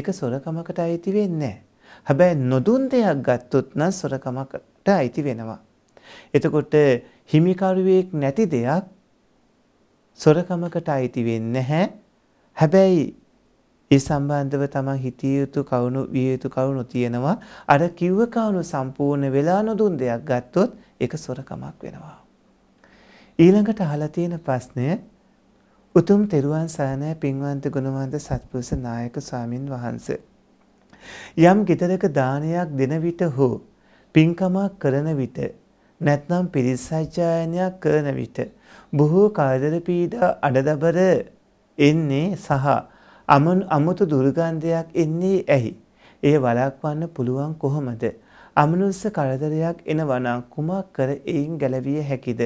ඒක සොරකමකට අයිති වෙන්නේ නැහැ. හැබැයි නොදුන් දෙයක් ගත්තොත් නම් සොරකමකට අයිති වෙනවා. එතකොට හිමිකරුවෙක් නැති දෙයක් සොරකමකට අයිති වෙන්නේ නැහැ. හැබැයි ඒ සම්බන්ධව තමන් හිතිය යුතු කවුණු විය යුතු කවුණු තියෙනවා. අර කිව්ව කවුණු සම්පූර්ණ වෙලා නොදුන් දෙයක් ගත්තොත් ඒක සොරකමක් වෙනවා. ඊළඟට අහලා තියෙන ප්‍රශ්නය උතුම් තෙරුවන් සරණයි පින්වන්ත ගුණවන්ත සත්පුරුෂ නායක ස්වාමින් වහන්සේ. යම් ගෙදරක දානයක් දෙන විට හෝ පින්කමක් කරන විට නැත්නම් පිරිසජායනයක් කරන විට බොහෝ කාදර පීඩා අඩදබර එන්නේ සහ අමුතු දුර්ගන්ධයක් එන්නේ ඇහි. ඒ වළක්වන්න පුළුවන් කොහොමද? අමනුස්ස කරදරයක් එනවනම් කුමක් කර එයින් ගැලවිය හැකිද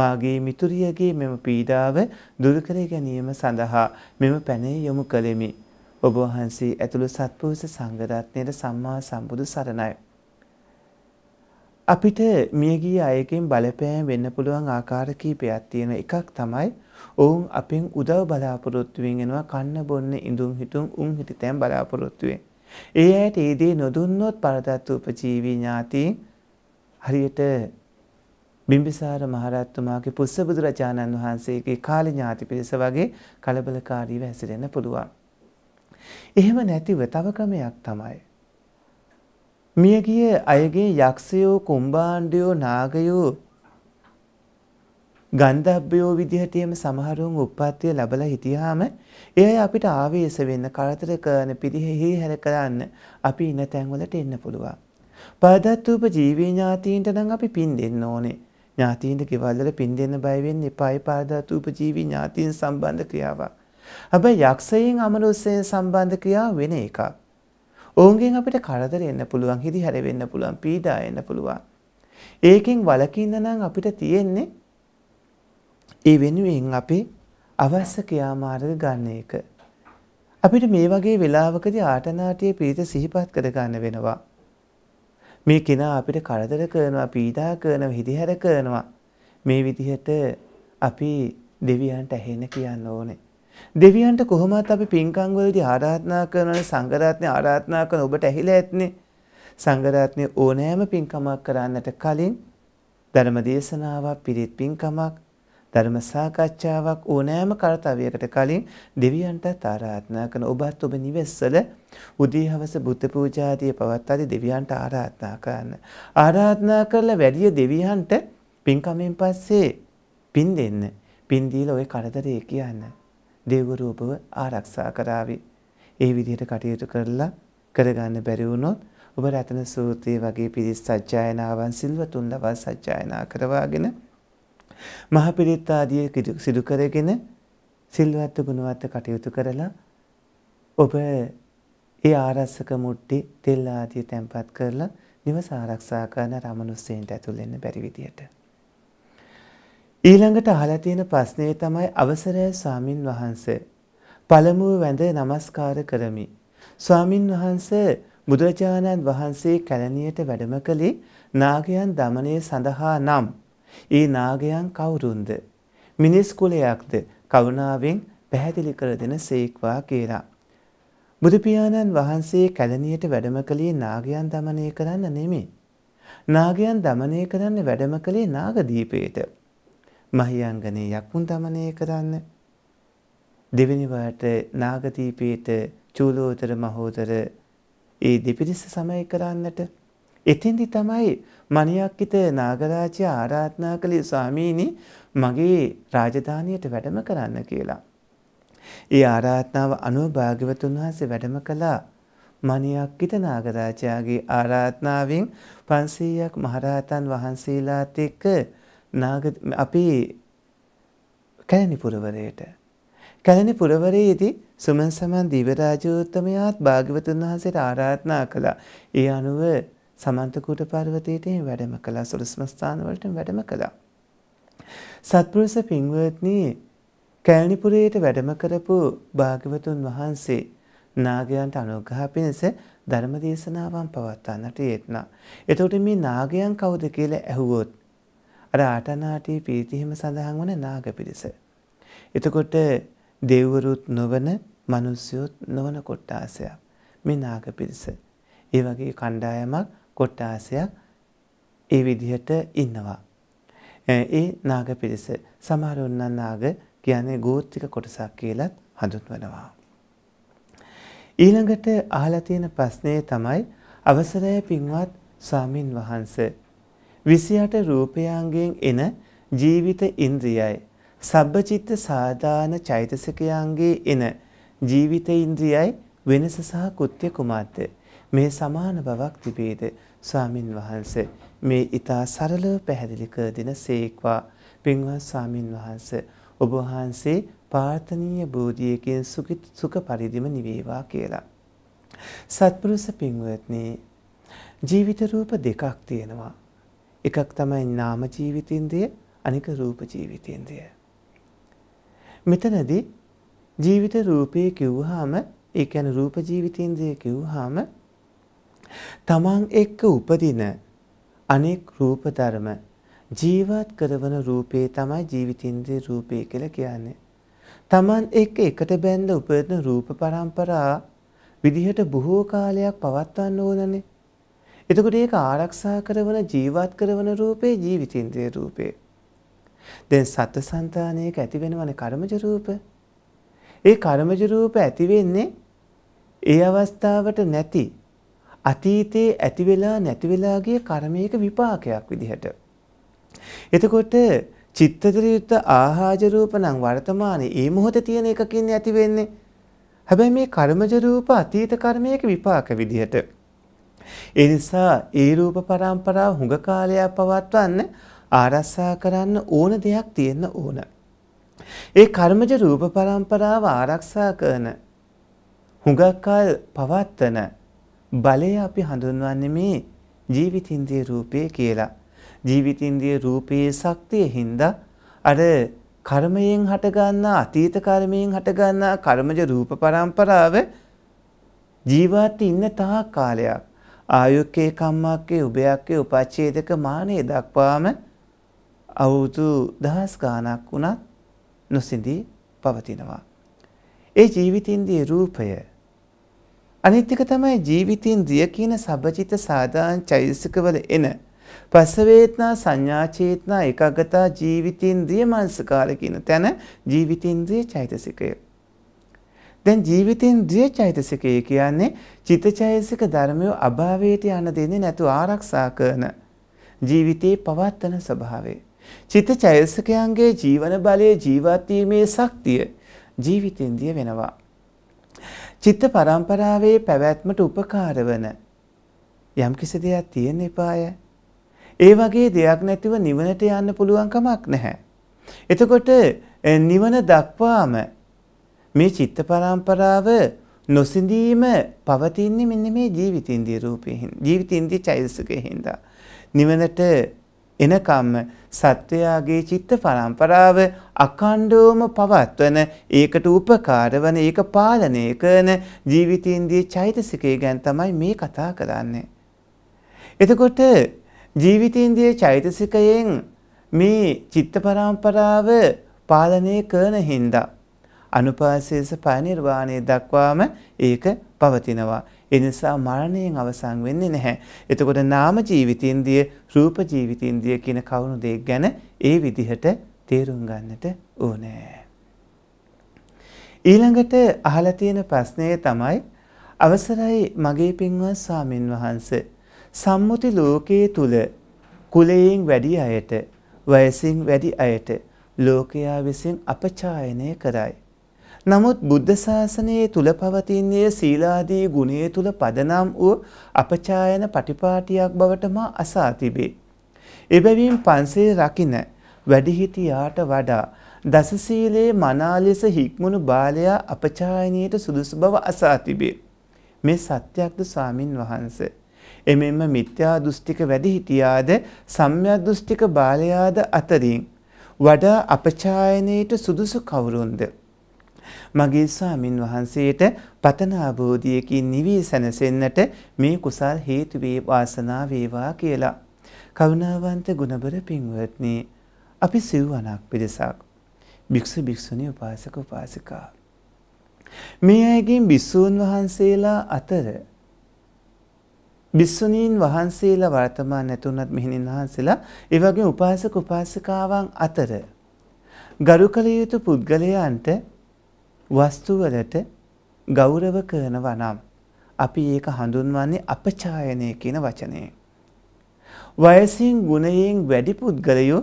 මාගේ මිතුරියගේ මෙම පීඩාව දුරුකර ගැනීම සඳහා මෙම පැනේ යොමු කළෙමි ඔබ වහන්සේ ඇතුළු සත්පුරුෂ සංඝරත්නයේ සම්මා සම්බුදු සරණයි අපිට මියගිය අයකින් බලපෑම් වෙන්න පුළුවන් ආකාර කීපයක් තියෙන එකක් තමයි ඔවුන් අපෙන් උදව් බලාපොරොත්තුවෙන් එනවා කන්න බොන්න ඉඳුම් හිටුම් උන් හිටිතැන් බලාපොරොත්තුවෙන්. ඒ අයට ඒ දේ නොදුන්නොත් පරදත්තු උපජීවී ඥාතීන් හරියට බිම්බිසාර මහරත්තුමාගේ පුස්සබුදුරජාණන් වහන්සේගේ කාලේ ඥාති පිරිස වගේ කලබලකාරීව හැසිරෙන්න පුළුවන්. එහෙම නැතිව තව ක්‍රමයක් තමයි මියගිය අයගේ යක්ෂයෝ කුම්බාණ්ඩයෝ නාගයෝ ගන්ධබ්බයෝ විදිහටම සමහරුන් උප්පත්තිය ලැබලා හිටියාම ඒ අය අපිට ආවේශ වෙන්න කරදර කරන පිරිහෙහි හැර කරන්න අපි ඉන්න තැන්වලට එන්න පුළුවන්. පාදත්වූප ජීවී ඥාතීන්ට නම් අපි පින් දෙන්න ඕනේ. ඥාතීන්ට ගෙවල් වල පින් දෙන්න බය වෙන්න එපායි පාදත්වූප ජීවී ඥාතීන් සම්බන්ධ ක්‍රියාවක්. හැබැයි යක්ෂයන් අමනුෂ්‍යයන් සම්බන්ධ ක්‍රියාව වෙන එකක්. ඔවුන්ගෙන් අපිට කරදර එන්න පුළුවන් හිරිහැර වෙන්න පුළුවන් පීඩා එන්න පුළුවන්. ඒකෙන් වළකින්න නම් අපිට තියෙන්නේ ඒ වෙනුවෙන් අපි අවශ්‍ය ක්‍රියාමාර්ග ගන්න එක. අපිට මේ වගේ වෙලාවකදී ආටනාටියේ පිරිත සිහිපත් කරගන්න වෙනවා. මේ කෙනා අපිට කරදර කරනවා, පීඩා කරනවා, හිරිහැර කරනවා. මේ විදිහට අපි දෙවියන්ට ඇහෙන්න කියන්න ඕනේ. දෙවියන්ට කොහොමත් අපි පින්කම් වලදී ආරාධනා කරනවනේ සංඝරත්නය ආරාධනා කරන ඔබට ඇහිලා ඇත්නේ සංඝරත්නය ඕනෑම පින්කමක් කරන්නට කලින් ධර්ම දේශනාවක් පිරිත් පින්කමක් ධර්ම සාකච්ඡාවක් ඕනෑම කාර්යයකට කලින් දෙවියන්ට ආරාධනා කරන ඔබත් ඔබ නිවෙස්වල උදේ හවස බුද්ධ පූජාදිය පවත්වාදී දෙවියන්ට ආරාධනා කරන්න ආරාධනා කරලා වැඩි දෙවියන්ට පින්කමෙන් පස්සේ පින් දෙන්න පින් දීලා ওই කරදරේ කියන්නේ දෙව්වරූපව ආරක්ෂා කරાવી. ඒ විදිහට කටයුතු කරලා කරගන්න බැරි වුණොත් ඔබ රතන සූත්‍රයේ වගේ පිරිස් සජ්ජායනාවන් සිල්වතුන් ලවා සජ්ජායනා කරවාගෙන මහ පිරිත් ආදී සිදු කරගෙන සිල්වත් ගුණවත් කටයුතු කරලා ඔබ ඒ ආරස්සක මුට්ටි තෙල් ආදී තැන්පත් කරලා නිවස ආරක්ෂා කරන රමනුස්සයන්ට ඇතුල් වෙන්න බැරි විදියට ඊළඟට අහලා තියෙන ප්‍රශ්නේ තමයි අවසරය ස්වාමින් වහන්සේ. පළමුව වැඳ නමස්කාර කරමි. ස්වාමින් වහන්සේ බුදුරජාණන් වහන්සේ කැලණියට වැඩම කළේ නාගයන් দমনය සඳහා නම්. ඒ නාගයන් කවුරුන්ද? මිනිස් කුලයක්ද? කරුණාවෙන් පැහැදිලි කර දෙන සේක්වා කියලා. බුදු පියාණන් වහන්සේ කැලණියට වැඩම කළේ නාගයන් দমনය කරන්න නෙමෙයි. නාගයන් দমনය කරන්න වැඩම කළේ නාගදීපේට. මහියංගනේ යකුන් দমনය කරන්න දෙවෙනි වාට නාගදීපේට චූලෝතර මහෝතර ඒ දෙපිරිස සමය කරන්නට එතෙන්දි තමයි මණියක්කිත නාගරාජය ආරාධනා කළේ ස්වාමීනි මගේ රාජධානියට වැඩම කරන්න කියලා. ඒ ආරාධනාව අනුව භාග්‍යවතුන් වහන්සේ වැඩම කළා. මණියක්කිත නාගරාජයාගේ ආරාධනාවෙන් 500ක් මහරහතන් වහන්සේලාත් එක්ක නාග අපි කැලණි පුරවරයට කැලණි පුරවරයේදී සුමන් සමන් දිවරාජෝත්තමයාත් භාග්‍යවතුන් වහන්සේට ආරාධනා කළා. ඒ අනුව සමන්තකූට පර්වතයට වැඩම කළා. සුලස්ම ස්ථානවලට වැඩම කළා. සත්පුරුෂ පින්වත්නි කැලණිපුරයට වැඩම කරපු භාග්‍යවතුන් වහන්සේ නාගයන්ට අනුග්‍රහ පිණිස ධර්ම දේශනාවන් පවත්වන්නට යෙත්නා. එතකොට මේ නාගයන් කවුද කියලා ඇහුවොත් අර ආටනාටී පීතිහිම සඳහන් වන නාග පිරිස. එතකොට දෙව්වරුත් නොවන මිනිස්සුත් නොවන කොට්ටාසයක් මේ නාග පිරිස. ඒ වගේ කණ්ඩායමක් කොට්ටාසයක් ඒ විදිහට ඉන්නවා. ඒ නාග පිරිස සමහර උන්නම් නාග කියන්නේ ගෝත්‍රික කොටසක් කියලත් හඳුන්වනවා. ඊළඟට අහලා තියෙන ප්‍රශ්නේ තමයි අවසරය පින්වත් ස්වාමින් වහන්සේ 28 රූපයන්ගෙන් එන ජීවිත ඉන්ද්‍රියයි. සබ්බචිත්ත සාදාන චෛතසිකයන්ගේ එන ජීවිත ඉන්ද්‍රියයි වෙනස සහ කෘත්‍ය කුමක්ද? මේ සමාන බවක් තිබේද? ස්වාමින් වහන්සේ මේ ඊතා සරලව පැහැදිලි කර දෙන සේක්වා පින්වත් ස්වාමින් වහන්සේ ඔබ වහන්සේ පාර්ථනීය බෝධියකින් සුඛ පරිදිම නිවේවා කියලා. සත්පුරුෂ පින්වත්නි ජීවිත රූප දෙකක් තියෙනවා. එකක් තමයි නාම ජීවිතේන්ද්‍රය අනික රූප ජීවිතේන්ද්‍රය. මෙතනදී ජීවිත රූපය කිව්වහම ඒ කියන්නේ රූප ජීවිතේන්ද්‍රය කිව්වහම තමන් එක්ක උපදින අනෙක් රූප ධර්ම ජීවත් කරවන රූපේ තමයි ජීවිතේන්ද්‍රය රූපය කියලා කියන්නේ. තමන් එක්ක එකට බැඳ උපදින රූප પરම්පරා විදිහට බොහෝ කාලයක් පවත්වන්න ඕනනේ. එතකොට ඒක ආරක්ෂා කරවන ජීවත් කරවන රූපේ ජීවිතින්ද්‍රිය රූපේ. දැන් සත්ත්ව సంతානයක ඇති වෙනවනේ කර්මජ රූප. ඒ කර්මජ රූප ඇති වෙන්නේ ඒ අවස්ථාවට නැති අතීතයේ ඇති වෙලා නැති වෙලා ගිය කර්මයක විපාකයක් විදිහට. එතකොට චිත්තදරියුත් ආහාජ රූප නම් වර්තමානයේ මේ මොහොතේ තියෙන එකකින් ඇති වෙන්නේ. හැබැයි මේ කර්මජ රූප අතීත කර්මයක විපාක විදිහට. ඒ නිසා ඒ රූප પરම්පරාව හුඟ කාලයක් පවත්වන්න ආරක්ෂා කරන්න ඕන දෙයක් තියෙන්න ඕන. ඒ කර්මජ රූප પરම්පරාව ආරක්ෂා කරන හුඟක්කල් පවත්වන බලය අපි හඳුන්වන්නේ මේ ජීවිතින්දිය රූපය කියලා. ජීවිතින්දිය රූපයේ ශක්තිය හින්දා අර කර්මයෙන් හටගන්නා අතීත කර්මයෙන් හටගන්නා කර්මජ රූප પરම්පරාව ජීවත් ඉන්න තාක් කාලයක් ආයුක්කේ කම්මක්කේ උභයක්කේ උපච්ඡේදක මානේ දක්වාම අවුරුදු දහස් ගාණක් වුණත් නොසිඳී පවතිනවා. ඒ ජීවිතින්දී රූපය අනිත් එක තමයි ජීවිතින්දිය කියන සබචිත සාදාන චෛතසිකවල එන පස්ස වේදනා සංඥා චේතනා ඒකාගතා ජීවිතින්දිය මනසකාර කියන තැන ජීවිතින්දිය චෛතසිකය. දැන් ජීවිතෙන් ද්වේචෛතසිකය කියන්නේ චිත්තචෛතසික ධර්මය අභාවයට යන දෙන්නේ නැතු ආරක්ෂා කරන ජීවිතේ පවත්තන ස්වභාවය. චිත්තචෛතසිකයන්ගේ ජීවන බලයේ ජීවත් වීමේ ශක්තිය ජීවිතෙන්දිය වෙනවා. චිත්ත පරම්පරාවේ පැවැත්මට උපකාර වන යම්කිසි දෙයක් තියෙන්න එපාය. ඒ වගේ දෙයක් නැතිව නිවනට යන්න පුළුවන් කමක් නැහැ. එතකොට නිවන දක්වාම මේ චිත්ත පරම්පරාව නොසිඳීම පවතින්නේ මෙන්න මේ ජීවිතින්දී රූපයෙන් ජීවිතින්දී චෛතසිකයෙන් හින්දා නිවනට එනකම්ම සත්වයාගේ චිත්ත පරම්පරාව අඛණ්ඩවම පවත්වන ඒකට උපකාර වන ඒක පාලනය කරන ජීවිතින්දී චෛතසිකය ගැන තමයි මේ කතා කරන්නේ. එතකොට ජීවිතින්දී චෛතසිකයෙන් මේ චිත්ත පරම්පරාව පාලනය කරන හින්දා අනුපාසයේස පරිනිර්වාණය දක්වාම ඒක පවතිනවා. ඒ නිසා මරණයෙන් අවසන් වෙන්නේ නැහැ. එතකොට නාම ජීවිතින්දිය, රූප ජීවිතින්දිය කියන කවුණු දෙයක් ගැන ඒ විදිහට තේරුම් ගන්නට ඕනේ. ඊළඟට අහලා තියෙන ප්‍රශ්නය තමයි අවසරයි මගේ පින්වත් ස්වාමින් වහන්සේ සම්මුති ලෝකයේ තුල කුලයෙන් වැඩි අයට වයසින් වැඩි අයට ලෝකයා විසින් අපචායනය කරයි. නමුත් බුද්ධ ශාසනයේ තුල පවතින්නේ සීලාදී ගුණයේ තුල පදනම් වූ අපචායන පටිපාටියක් බවට මා අසා තිබේ. එබැවින් පන්සේ රකින වැඩිහිටියාට වඩා දසසීලයේ මනා ලෙස හික්මුණු බාලයා අපචායනයට සුදුසු බව අසා තිබේ. මේ සත්‍යයක්ද ස්වාමින් වහන්ස. එමෙන්ම මිත්‍යා දෘෂ්ටික වැඩිහිටියාද සම්‍යක් දෘෂ්ටික බාලයාද අතරින් වඩා අපචායනයට සුදුසු කවුරුන්ද? මගේ ස්වාමින් වහන්සේට පතනාබෝධියකින් නිවී සැනසෙන්නට මේ කුසල් හේතු වේ වාසනා වේවා කියලා. කරුණාවන්ත ගුණබර පින්වත්නි අපි සිව්වණක් පිරිසක්. භික්ෂු භික්ෂුණී උපාසක උපාසිකා. මේ අයගෙන් භික්ෂූන් වහන්සේලා අතර භික්ෂුණීන් වහන්සේලා වර්තමාන නැතුණත් මෙහෙණින් වහන්සේලා ඒ වගේ උපාසක උපාසිකාවන් අතර ගරු කළ යුතු පුද්ගලයන්ට වස්තුවලට ගෞරව කරනවා නම් අපි ඒක හඳුන්වන්නේ අපචායනය කියන වචනයෙන්. වයසින් ගුණයෙන් වැඩි පුද්ගලයෝ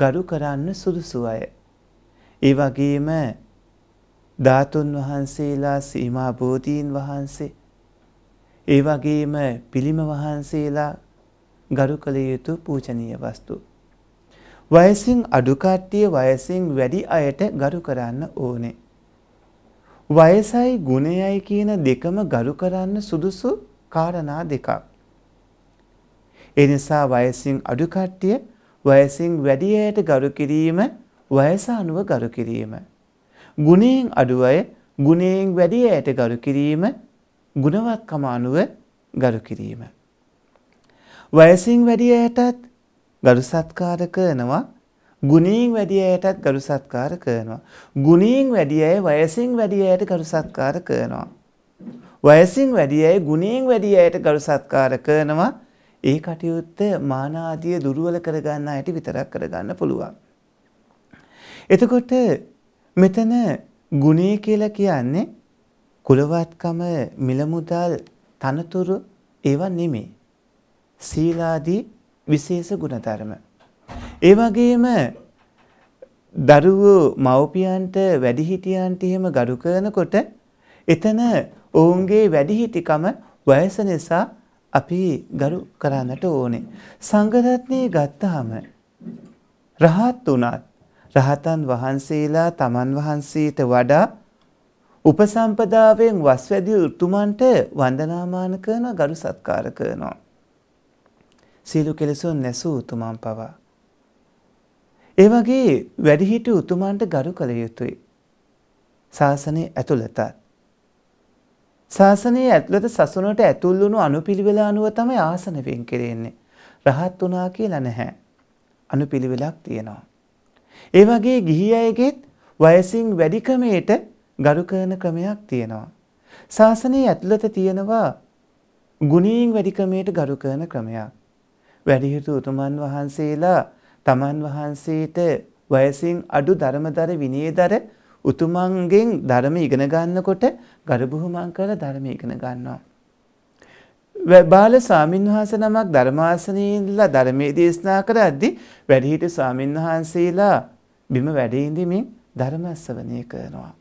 ගරු කරන්න සුදුසු අය. ඒ වගේම ධාතුන් වහන්සේලා සීමා බෝධීන් වහන්සේ ඒ වගේම පිළිම වහන්සේලා ගරු කළ යුතු පූජනීය වස්තු. වයසින් අඩු කට්ටිය වයසින් වැඩි අයට ගරු කරන්න ඕනේ. වයසයි ගුණයයි කියන දෙකම ගරු කරන්න සුදුසු කාරණා දෙකක්. ඒ නිසා වයසින් අඩු කට්ටිය වයසින් වැඩි අයට ගරු කිරීම වයස අනුව ගරු කිරීම. ගුණයෙන් අඩු අය ගුණයෙන් වැඩි අයට ගරු කිරීම ගුණවත්කම අනුව ගරු කිරීම. වයසින් වැඩි අයටත් ගරු සත්කාර කරනවා ගුණයෙන් වැඩි අයටත් ගරු සත්කාර කරනවා. ගුණයෙන් වැඩි අය වයසින් වැඩි අයට ගරු සත්කාර කරනවා. වයසින් වැඩි අය ගුණයෙන් වැඩි අයට ගරු සත්කාර කරනවා. ඒ කටයුත්ත මාන ආදිය දුර්වල කරගන්න අයට විතරක් කරගන්න පුළුවන්. එතකොට මෙතන ගුණය කියලා කියන්නේ කුලවත්කම, මිලමුදල්, තනතුරු ඒවා නෙමෙයි. සීලාදී විශේෂ ගුණධර්ම. ඒ වගේම දරුවෝ මව්පියන්ට වැඩිහිටියන්ට එහෙම ගරු කරනකොට එතන ඔවුන්ගේ වැඩිහිටිකම වයස නිසා අපි ගරු කරන්නට ඕනේ. සංඝරත්නය ගත්තාම රහත් වුණත් රහතන් වහන්සේලා තමන් වහන්සේට වඩා උපසම්පදාවෙන් වස්වැදී උතුමන්ට වන්දනාමාන කරන ගරු සත්කාර කරනවා. සීලු කෙලෙසුන් නැසූ උතුමන් පවා ඒ වගේ වැඩිහිටි උතුමන්ට ගරු කළ යුතුයි. ශාසනය ඇතුළතත්. ශාසනයේ ඇතුළත සසුනට ඇතුල් වුණු අනුපිළිවෙල අනුව තමයි ආසන වෙන් කෙරෙන්නේ. රහත් වුණා කියලා නැහැ. අනුපිළිවෙලක් තියෙනවා. ඒ වගේ ගිහි අයගෙත් වයසින් වැඩිකමයට ගරු කරන ක්‍රමයක් තියෙනවා. ශාසනයේ ඇතුළත තියෙනවා ගුණීන් වැඩිකමයට ගරු කරන ක්‍රමයක්. වැඩිහිටි උතුමන් වහන්සේලා තමන් වහන්සේට වයසින් අඩු ධර්මදර විනයදර උතුමන්ගෙන් ධර්ම ඉගෙන ගන්නකොට ගරුබුහුමන් කරලා ධර්ම ඉගෙන ගන්නවා. බාල ස්වාමින්වහන්සේ නමක් ධර්මාසනයේ ඉඳලා ධර්මයේ දේශනා කරද්දී වැඩිහිටි ස්වාමින්වහන්සේලා බිම වැඩ ඉඳිමින් ධර්ම ශ්‍රවණය කරනවා.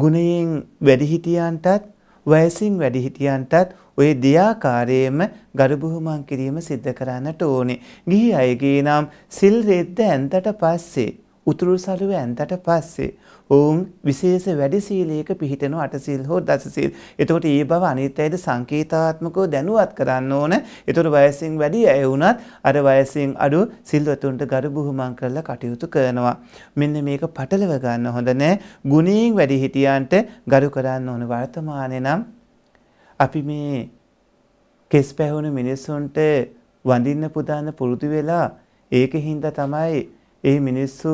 ගුණයෙන් වැඩිහිටියන්ටත් වයසින් වැඩිහිටියන්ටත් ඔය දෙයාකාරයේම ගරුබුහුමන් කිරීම සිද්ධ කරන්නට ඕනේ. ගිහි අයගේ නම් සිල් රෙද්ද ඇන්තට පස්සේ උතුරු සළුව ඇන්තට පස්සේ ඔවුන් විශේෂ වැඩිශීලයක පිහිටන අටසිල් හෝ දසසිල්. එතකොට ඒ බව අනිත් අයට සංකේතාත්මකව දැනුවත් කරන්න ඕන. එතකොට වයසින් වැඩි අය වුණත් අර වයසින් අඩු සිල්වතුන්ට ගරු බුහුමන් කරලා කටයුතු කරනවා. මෙන්න මේක පටලව ගන්න හොඳ නෑ. ගුණයෙන් වැඩි හිටියන්ට ගරු කරන්න ඕන වර්තමානයේ නම් අපි මේ කෙස් පැහුණු මිනිස්සුන්ට වඳින්න පුදාන්න පුරුදු වෙලා ඒක හින්දා තමයි ඒ මිනිස්සු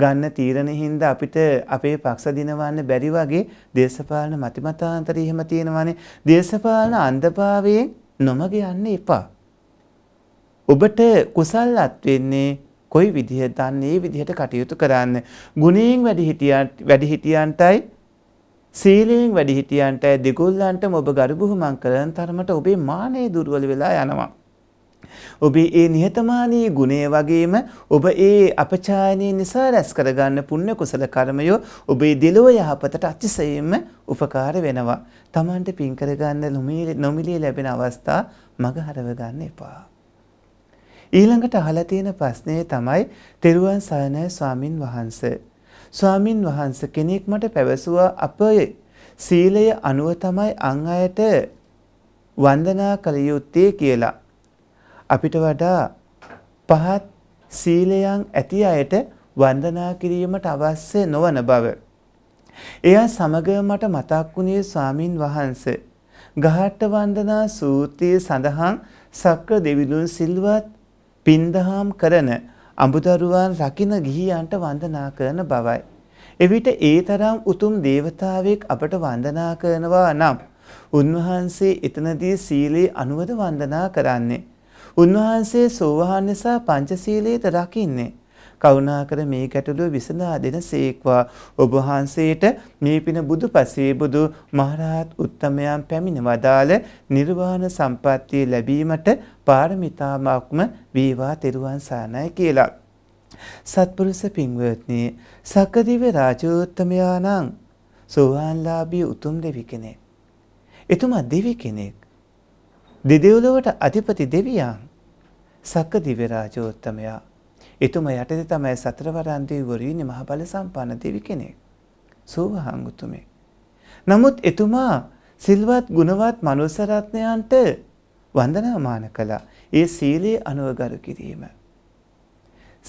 ගන්න තීරණ හින්දා අපිට අපේ පක්ෂ දිනවන්න බැරි වගේ දේශපාලන මතිමතාන්තරය එහෙම තියෙනවානේ දේශපාලන අන්ධභාවයෙන් නොමග යන්න එපා. ඔබට කුසල්ලත් වෙන්නේ කොයි විදිහට දන්නේ ඒ විදිහට කටයුතු කරන්න. ගුණයෙන් වැඩි හිටියන්ටයි සීලයෙන් වැඩි හිටියන්ටයි දෙගොල්ලන්ටම ඔබ ගරුබුහුමන් කරන තරමට ඔබේ මානය දුර්වල වෙලා යනවා. ඔබේ ඒ නිහතමානී ගුණය වගේම ඔබ ඒ අපචායනය නිසා රැස් කරගන්න පුණ්‍ය කුසල කර්මය ඔබේ දෙලොව යහපතට අතිශයින්ම උපකාර වෙනවා. Tamanට පින් කරගන්න නොමිලේ ලැබෙන අවස්ථා මග හරව ගන්න එපා. ඊළඟට අහලා තියෙන ප්‍රශ්නේ තමයි තෙරුවන් සරණයි ස්වාමින් වහන්සේ. ස්වාමින් වහන්සේ කෙනෙක් මට පැවසුවා අපේ සීලය අනුව තමයි අන් අයට වන්දනා කළ යුත්තේ කියලා. අපිට වඩා පහත් සීලයන් ඇති අයට වන්දනා කිරීමට අවශ්‍ය නොවන බව. එයා සමග මට මතක් වුණේ ස්වාමින් වහන්සේ. ගහට්ට වන්දනා සූත්‍රයේ සඳහන් සක්‍ර දෙවිඳුන් සිල්වත් පින්දහම් කරන අඹදරුවන් රකින ගිහියන්ට වන්දනා කරන බවයි. එවිට ඒ තරම් උතුම් දේවතාවෙක් අපට වන්දනා කරනවා නම් උන්වහන්සේ එතනදී සීලේ අනුවද වන්දනා කරන්නේ. උන්වහන්සේ සෝවාන් නිසා පංචශීලයට රකින්නේ. කරුණාකර මේ ගැටලුව විසඳා දෙන සේක්වා ඔබ වහන්සේට මේ පින බුදු පසේ බුදු මහරහත් උත්තමයන් පැමිණ වදාළ නිර්වාණ සම්පත්තිය ලැබීමට පාරමිතාමක්ම වේවා තෙරුවන් සානයි කියලා. සත්පුරුෂ පින්වත්නි සක්කදිව රාජෝත්තමයාණන් සෝවාන්ලාභී උතුම් දෙවි කෙනෙක්. එතුමා දෙවි කෙනෙක්. දෙදෙව්ලොවට අධිපති දෙවියන්. සක්ක දිවරාජෝත්තමයා. එතුම යටද තමයි සත්‍රවරන්දීවරීනි මහබල සම්පන්න දෙවි කෙනෙක්. සූවහංගුතුමේ. නමුත් එතුමා සිල්වත් ගුණවත් මනුසරත්නයන්ට වන්දනාමාන කළා ඒ සීලයේ අනුවගරු කිරීම.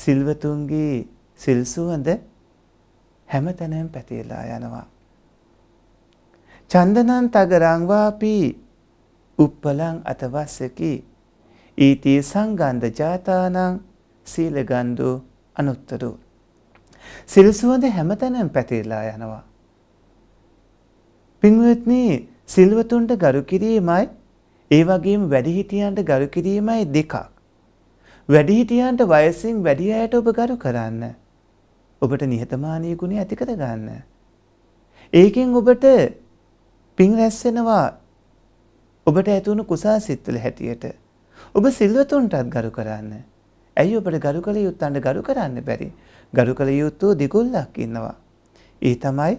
සිල්වතුන්ගේ සිල්සුවඳ හැම තැනැම් පැතිරලා යනවා. චන්දනන් තගරංවාපී උප්පලං අතවස්සකි ඊති සංගන්ධ ජාතානං සීලගන්ධු අනුත්තරු. සිල්සුවද හැමතැනම් පැතිරලා යනවා. පින්වත්නි සිල්වතුන්ට ගරු කිරීමයි ඒ වගේම වැඩිහිටියන්ට ගරු කිරීමයි දෙකක්. වැඩිහිටියන්ට වයසින් වැඩි අයට ඔබ ගරු කරන්න. ඔබට නිහතමානී ගුණ ඇති කරගන්න. ඒකෙන් ඔබට පින් රැස් වෙනවා. ඔබට ඇති වුණු කුසාසිත වල හැටියට ඔබ සිල්වතුන්ටත් ගරු කරන්න. ඇයි ඔබට ගරු කළ යුත්තන්ට ගරු කරන්න බැරි. ගරු කළ යුත්තු දිගුල්ලක් ඉන්නවා. ඒ තමයි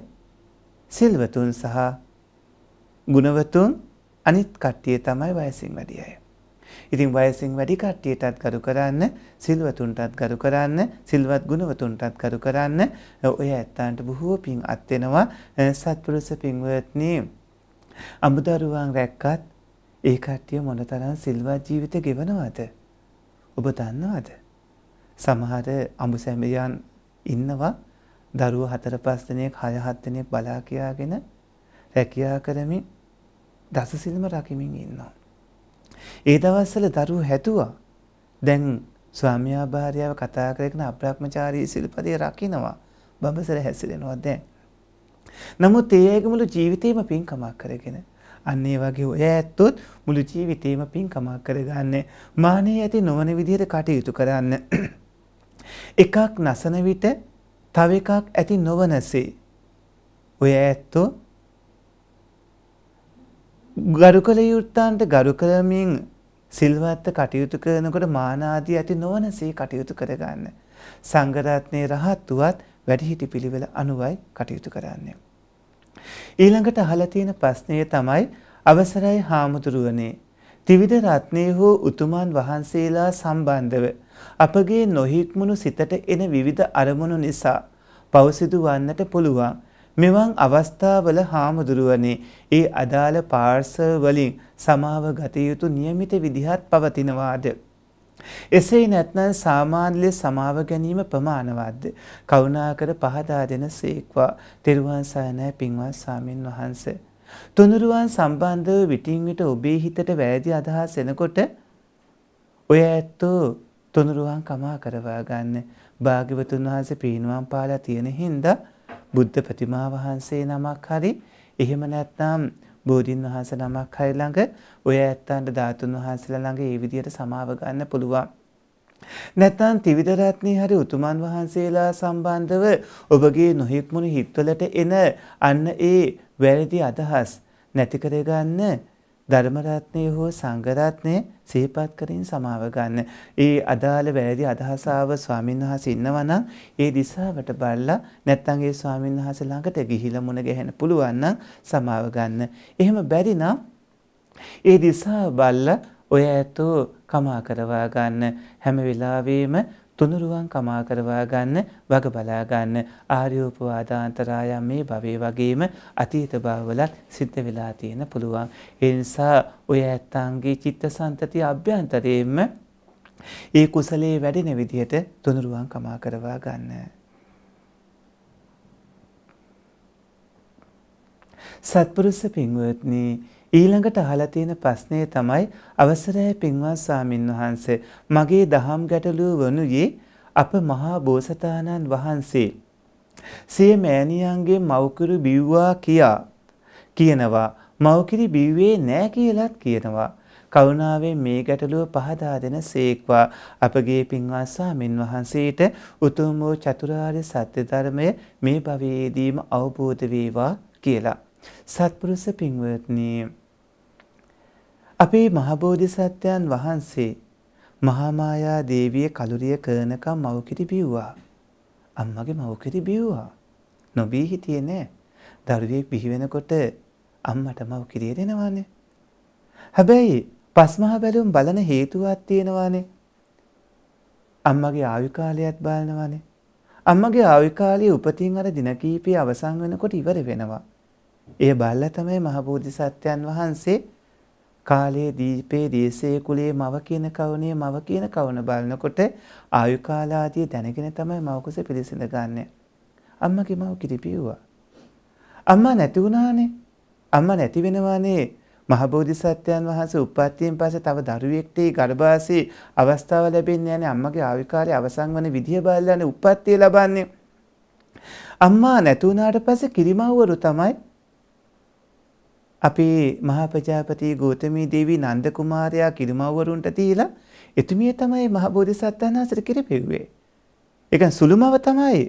සිල්වතුන් සහ ගුණවතුන් අනිත් කට්ටිය තමයි වයසින් වැඩියය. ඉතින් වයසින් වැඩි කට්ටියටත් ගරු කරන්න සිල්වතුන්ටත් ගරු කරන්න සිල්වත් ගුණවතුන්ටත් ගරු කරන්න ඔය ඇත්තාන්ට බොහෝ පින් අත්වෙනවා සත්පුරුස පින්වත්නී. අමුදරුවන් රැක්කත් ඒ කට්ටිය මොනතරම් සිල්වත් ජීවිත ගෙවනවද? ඔබ දන්නවද? සමහර අඹසැමියන් ඉන්නවා දරුවෝ හතර පස් දිනක් හය හත් දිනක් බලා කියාගෙන රැකියා කරමින් දසසිල්ම රකිමින් ඉන්නවා. ඒ දවස්වල දරුවෝ හැතුවා. දැන් ස්වාමියා භාර්යාව කතා කරගෙන අප්‍රාක්‍මචාරී සිල්පදේ රකින්නවා. බඹසර හැසිරෙනවා දැන්. නමුත් ඒ ඇගමුළු ජීවිතේම පින්කමක් කරගෙන අන්නේ වගේ ඔය ඇත්තොත් මුළු ජීවිතේම පින්කමක් කරගන්න. මානයේ ඇති නොවන විදිහට කටයුතු කරන්න. එකක් නසන විට තව එකක් ඇති නොවනසේ. ඔය ඇත්තෝ ගරු කළ යුත්තන්ට ගරු කරමින් සිල්වත්ත කටයුතු කරනකොට මානාදී ඇති නොවනසේ කටයුතු කරගන්න. සංගරත්නය රහත්තුවත් වැඩිහිටි පිළිවෙල අනුවයි කටයුතු කරන්නේ. ඊළඟට අහලා තියෙන ප්‍රශ්නය තමයි අවසරයි හාමුදුරුවනේ ත්‍රිවිධ රත්නයේ හෝ උතුමන් වහන්සේලා සම්බන්ධව අපගේ නොහික්මුණු සිතට එන විවිධ අරමුණු නිසා පවසිදු වන්නට පුළුවන් මෙවන් අවස්ථාවල හාමුදුරුවනේ ඒ අදාළ පාර්සල් වලින් සමාව ගත යුතු નિયમિત විදිහත් පවතිනවාද එසේ නැත්නම් සාමාන්‍ය සමාව ගැනීම ප්‍රමාණවත්ද කරුණාකර පහදා දෙන සේක්වා තෙරුවන් සරණයි පින්වත් සාමින් වහන්සේ තුනුරුවන් සම්බන්ධව විටින් විට ඔබේ හිතට වැරදි අදහස් එනකොට ඔය ඇත්තෝ තුනුරුවන් කමා කරවා ගන්න භාග්‍යවතුන් වහන්සේ පිරිනුවම් පාලා තියෙන හින්දා බුද්ධ ප්‍රතිමා වහන්සේ නමක් හරි එහෙම නැත්නම් බෝධීන් වහන්ස නමක් හරි ළඟ ඔය ඇත්තන්ට ධාතුන් වහන්සේලා ළඟ ඒ විදියට සමාව ගන්න පුළුවන්. නැත්නම් ත්‍රිවිධ රත්නේ හරි උතුමන් වහන්සේලා සම්බන්ධව ඔබගේ නොහික්මුණු හිත්වලට එන අන්න ඒ වැරදි අදහස් නැති කරගන්න ධර්මරත්නය හෝ සංගරත්නය සේපත් කරින් සමාව ගන්න. ඒ අදාළ වැරදි අදහසාව ස්වාමීන් වහන්සේ ඉන්නවනම් ඒ දිසාවට බලලා නැත්නම් ඒ ස්වාමීන් වහන්සේ ළඟට ගිහිලා මුණ ගැහෙන්න පුළුවන් නම් සමාව ගන්න. එහෙම බැරි නම් ඒ දිසාව බලලා ඔය ඇතෝ කමා කරවා ගන්න හැම වෙලාවෙම තුනුරුවන් කමා කරවා ගන්න වග බලා ගන්න ආර්යෝපවාදාන්තරායම් මේ භවයේ වගේම අතීත භවවලත් සිද්ධ වෙලා තියෙන පුළුවන්. ඒ නිසා ඔය ඇත්තන්ගේ චිත්තසංතති අභ්‍යන්තරයෙන්ම ඒ කුසලයේ වැඩෙන විදිහට තුනුරුවන් කමා කරවා ගන්න. සත්පුරුෂ පින්වත්නි ඊළඟට අහලා තියෙන ප්‍රශ්නය තමයි අවසරයි පින්වත් සාමින්වහන්සේ මගේ දහම් ගැටලුව වනුයේ අප මහා බෝසතාණන් වහන්සේ සිය මෑණියන්ගේ මව්කුරු බිව්වා කියා කියනවා මව්කිරි බිව්වේ නෑ කියලාත් කියනවා කරුණාවෙන් මේ ගැටලුව පහදා දෙන සේක්වා අපගේ පින්වත් සාමින් වහන්සේට උතුම් වූ චතුරාර්ය සත්‍ය ධර්මය මේ භවයේදීම අවබෝධ වේවා කියලා. සත්පුරුෂ පින්වත්නි අපේ මහබෝධිසත්වයන් වහන්සේ මහාමායා දේවිය කලුරිය කරනකම් මවකිරි බිව්වා. අම්මගේ මවකිරි බිව්වා. නොබී හිටියේ නෑ. දරුවෙක් බිහි වෙනකොට අම්මට මවකිරිය දෙනවානේ. හැබැයි පස්මහා බැලුම් බලන හේතුවක් තියෙනවානේ. අම්මගේ ආයු කාලයත් බලනවානේ. අම්මගේ ආයු කාලයේ උපතින් අර දින කීපය අවසන් වෙනකොට ඉවර වෙනවා. ඒ බල්ලා තමයි මහබෝධිසත්වයන් වහන්සේ කාලයේ දීපේ දේශේ කුලේ මව කියන කවුනේ මව කියන කවුන බලනකොට ආයු කාලාදී දැනගෙන තමයි මව කුස පිළිසිඳ ගන්නෙ. අම්මගේ මව කිරිපියුවා. අම්මා නැති වුණානේ. අම්මා නැති වෙනවානේ. මහබෝධිසත්වයන් වහන්සේ උපත්තියෙන් පස්සේ තව දරුවෙක්ට ගර්භාෂයේ අවස්ථාව ලැබෙන්නේ නැහැ. අම්මගේ ආවිකාරය අවසන් වන විදිය බලලානේ උපත්තිය ලබන්නේ. අම්මා නැති වුණාට පස්සේ කිරිමව්වරු තමයි අපේ මහාපජාපති ගෝතමී දේවී නන්ද කුමාරයා කිරිමව්වරුන්ට දීලා එතුමිය තමයි මහබෝධිසත්වයන් වහන්සේට කිරිපෙව්වේ. ඒක සුළුමව තමයි.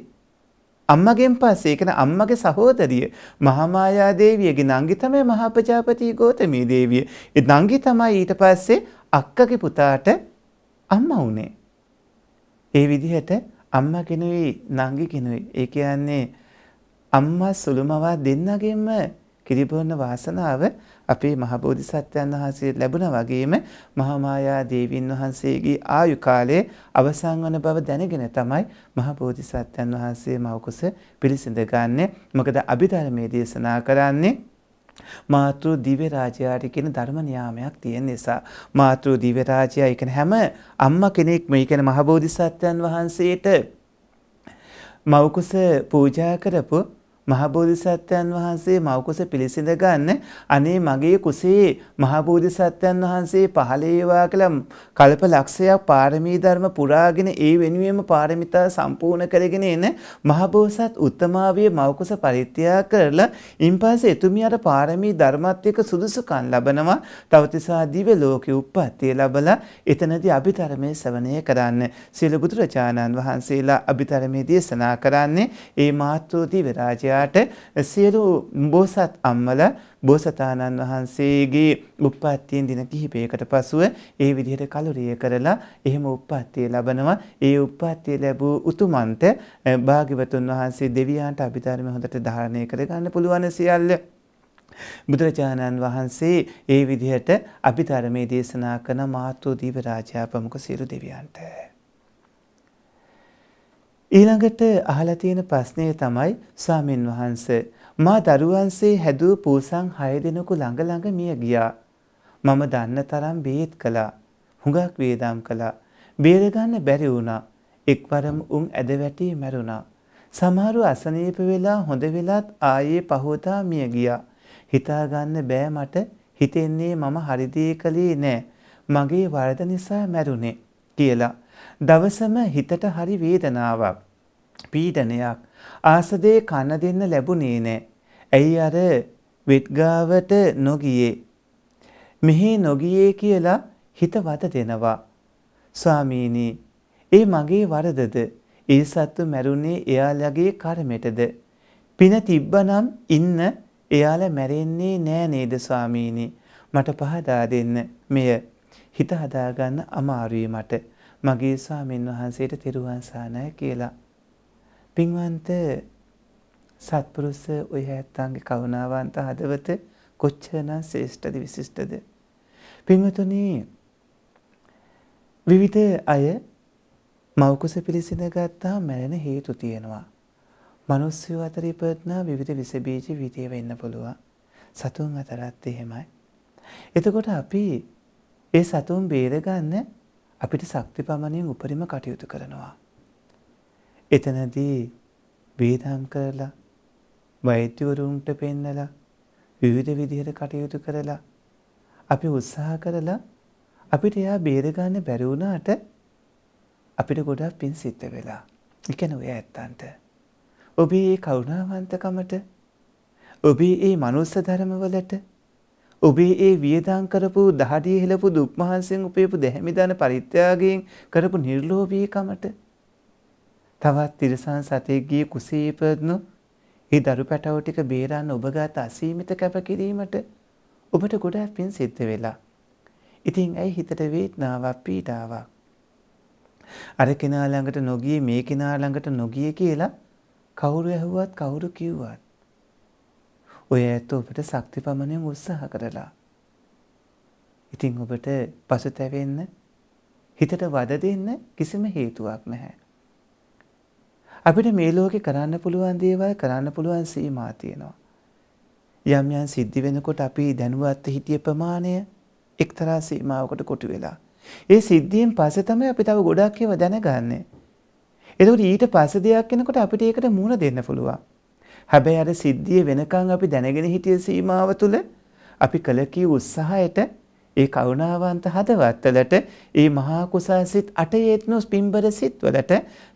අම්මගෙන් පස්සේ ඒ කියන්නේ අම්මගේ සහෝදරිය මහාමායා දේවියගේ නංගි තමයි මහාපජාපති ගෝතමී දේවිය. ඒ නංගි තමයි ඊට පස්සේ අක්කගේ පුතාට අම්මා වුණේ. ඒ විදිහට අම්මා කෙනුයි නංගි කෙනුයි. ඒ කියන්නේ අම්මා සුළුමවා දෙන්නගෙම කිරිබොන්න වාසනාව අපේ මහබෝධි සත්‍යයන් වහන්සේ ලැබුණ වගේම මහමායා දේවීන් වහන්සේගේ ආයු කාලයේ අවසන් වන බව දැනගෙන තමයි මහබෝධි සත්‍යයන් වහන්සේ මවකුස පිළිසිඳ ගන්නෙ. මොකද අභිධර්මයේ දේශනා කරන්නේ මාතෘ දිව්‍ය රාජයාට කියන ධර්ම නියාමයක් තියෙන නිසා මාතෘ දිව්‍ය රාජයා කියන හැම අම්මා කෙනෙක්ම කියන මහබෝධිසත්වයන් වහන්සේට මවකුස පූජා කරපු මහබෝධිසත්වයන් වහන්සේ මවකුස පිළිසිඳ ගන්න අනේ මගේ කුසේ මහබෝධිසත්වයන් වහන්සේ පහළේවා කියලා කල්ප ලක්ෂයක් පාරමී ධර්ම පුරාගෙන ඒ වෙනුවෙන්ම පාරමිතා සම්පූර්ණ කරගෙන එන මහබෝසත් උත්තමාවිය මවකුස පරිත්‍යාග කරලා ඉන්පස්සේ එතුමියට පාරමී ධර්මත් එක්ක සුදුසුකම් ලබනවා තවතිසා දිව්‍ය ලෝකෙ උප්පත්තිය ලබලා එතනදී අභිධර්මයේ ශ්‍රවණය කරන්න සියලු බුදුරජාණන් වහන්සේලා අභිධර්මයේ දේශනා කරන්නේ ඒ මාත්‍රෝදී විරාජයා එයාට සියලු බෝසත් අම්මල බෝසතාණන් වහන්සේගේ උප්පත්තියෙන් දින කිහිපයකට පසුව ඒ විදිහට කලුරිය කරලා එහෙම උප්පත්තිය ලබනවා. ඒ උප්පත්තිය ලැබූ උතුමන්ට භාග්‍යවතුන් වහන්සේ දෙවියන්ට අභිධර්ම හොඳට ධාරණය කරගන්න පුළුවන් සියල්ල බුදුරජාණන් වහන්සේ ඒ විදිහට අභිධර්මයේ දේශනා කරන මාතෘ දීව රාජා ප්‍රමුඛ සියලු දෙවියන්ට ඊළඟට අහලා තියෙන ප්‍රශ්නය තමයි ස්වාමින් වහන්සේ මා දරුවන්සේ හැදුව පූසන් 6 දෙනෙකු ළඟ ළඟ මිය ගියා. මම දන්න තරම් බේත් කළා. හුඟක් වේදම් කළා. බේරගන්න බැරි වුණා. එක්වරම උන් ඇදවැටි මැරුණා. සමහරු අසනීප වෙලා හොඳ වෙලත් ආයේ පහෝදා මිය ගියා. හිතාගන්න බෑ මට හිතෙන්නේ මම හරිදී කළේ නෑ. මගේ වරද නිසා මැරුණේ කියලා. දවසම හිතට හරි වේදනාවක් පීඩනයක් ආසදේ කන දෙන්න ලැබුණේ නෑ. ඇයි අර වෙට්ගාවට නොගියේ. මෙහි නොගියේ කියලා හිත වත දෙනවා. ස්වාමීනී ඒ මගේ වරදද ඒ සත්තු මැරුණේ එයාලගේ කරමෙටද. පින තිබ්බනම් ඉන්න එයාල මැරෙන්නේ නෑ නේද ස්වාමීනි මට පහදා දෙන්න මෙය හිත හදාගන්න අමාරුයි මට මගේ ස්වාමීන් වහන්සේට තෙරුවන් සානය කියලා. පින්වන්ත සත්පුරුස ඔය ඇත්තන්ගේ කවුණාවන්ත හදවත කොච්චරනම් ශේෂ්ඨද විශිෂ්ටද. පින්වතුනී විවිධ අය මෞකුස පිළිසිඳ ගත්තා මැරෙන හේතු තියෙනවා. මනුස්්‍යය අතර ඉපත්නා විවිධ විසබීජ විතය වෙන්න පුළුවන්. සතුන් අතරත් එහෙමයි. එතකොට අපි ඒ සතුන් බේරගන්න අපිට ශක්ති පමණින් උපරිම කටයුතු කරනවා. එතනදී වේදම් කරලා වෛද්‍යවරුන්ට පෙන්නලා විවිධ විදිහට කටයුතු කරලා අපි උත්සාහ කරලා අපිට එයා බේරගන්න බැරි වුණාට අපිට ගොඩක් පින් සිද්ධ වෙලා. එකන ඔය ඇත්තන්ට. ඔබේ ඒ කරුණාවන්තකමට ඔබේ ඒ මනුස්ස ධර්මවලට ඔබේ ඒ වියදම් කරපු දහඩිය හෙලපු දුක් මහන්සියෙන් උපයපු දැහැමිදාන පරිත්‍යාගයෙන් කරපු නිර්ලෝභීකමට තවත් තිරසන් සතෙක්ගේ කුසේ ඉපදනු ඒ දරු පැටව ටික බේරන්න ඔබගත අසීමිත කැපකිරීමට ඔබට ගොඩක් පින් සිද්ධ වෙලා. ඉතින් ඇයි හිතට වේදනාවක් පීඩාවක්. අර කෙනා ළඟට නොගියේ මේ කෙනා ළඟට නොගියේ කියලා කවුරු ඇහුවත් කවුරු කිව්වත් ඔය ඇත්ත ඔබට ශක්ති පමණයෙන් උත්සාහ කරලා. ඉතින් ඔබට පසුතැවෙන්න හිතට වද දෙන්න කිසිම හේතුවක් නැහැ. අපිට මේ ලෝකේ කරන්න පුළුවන් දේවල් කරන්න පුළුවන් සීමා තියෙනවා. යම් යම් සිද්ධි වෙනකොට අපි දැනුවත් හිටිය ප්‍රමාණය එක්තරා සීමාවකට කොටු වෙලා. ඒ සිද්ධියෙන් පස්සේ තමයි අපි තව ගොඩක් ඒවා දැනගන්නේ. එතකොට ඊට පස්සේ දෙයක් වෙනකොට අපිට ඒකට මුහුණ දෙන්න පුළුවන්. හැබැයි අර සිද්ධිය වෙනකන් අපි දැනගෙන හිටිය සීමාව තුළ අපි කළ කී උත්සාහයට ඒ කරුණාවන්ත හදවත්වලට ඒ මහා කුසාසිත අටයේත්නොස් පින්බර සිත්වලට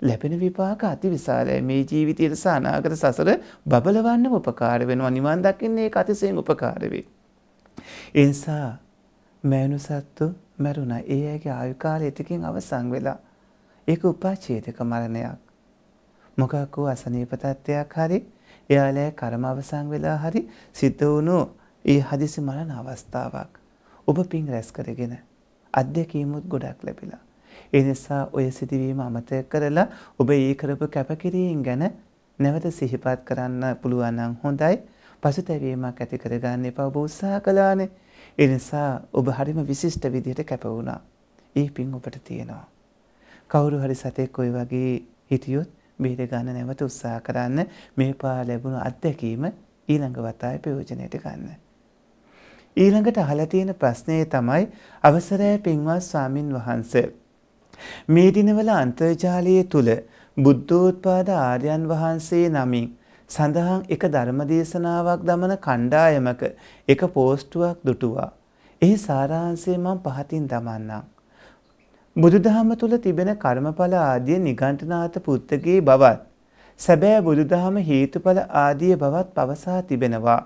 ලැබෙන විපාක අතිවිශාලයි. මේ ජීවිතයේ සහ අනාගත සසර බබලවන්න උපකාර වෙනවා. නිවන් දකින්නේ ඒක අතිශයින් උපකාර වේ. ඒ නිසා මෑණු සත්තු මරුණා. ඒ ඇගේ ආයු කාලය එතකින් අවසන් වෙලා. ඒක උපාචේතක මරණයක්. මොකක් වූ අසනීප තත්ත්වයක් හරි එයාලෑ කර්ම අවසන් වෙලා හරි සිද්ධ වුණු ඒ හදිසි මරණ අවස්ථාවක්. ඔබ පින් රැස් කරගෙන අධ්‍යක්ීමුත් ගොඩක් ලැබිලා. ඒ නිසා ඔය සිදුවීම අමතක කරලා ඔබ ඒ කරපු කැපකිරීම ගැන නැවත සිහිපත් කරන්න පුළුවන් නම් හොඳයි. පසුතැවීමක් ඇති කරගන්න එපා ඔබ උත්සාහ කළානේ. ඒ නිසා ඔබ හරිම විශිෂ්ට විදිහට කැප වුණා. ඒ පින් ඔබට තියෙනවා. කවුරු හරි සතෙක් ඔය වගේ හිටියොත් බීර ගන්න නැවත උත්සාහ කරන්න මේ පා ලැබුණු අත්දැකීම ඊළඟ වතාය ප්‍රයෝජනයට ගන්න. ඊළඟට අහලා තියෙන ප්‍රශ්නය තමයි අවසරය පින්වත් ස්වාමින් වහන්ස. මේ දිනවල අන්තර්ජාලය තුල බුද්ධෝත්පාද ආර්යයන් වහන්සේ නමින් සඳහන් එක ධර්මදේශනාවක් දමන කණ්ඩායමක එක පෝස්ටුවක් දුටුවා. එහි සාරාංශය මම පහතින් දමන්නම්. බුදුදහම තුල තිබෙන කර්මඵල ආදී නිගණ්ඨනාත පුත්තකේ බවත් සැබෑ බුදුදහම හේතුඵල ආදී බවත් පවසා තිබෙනවා.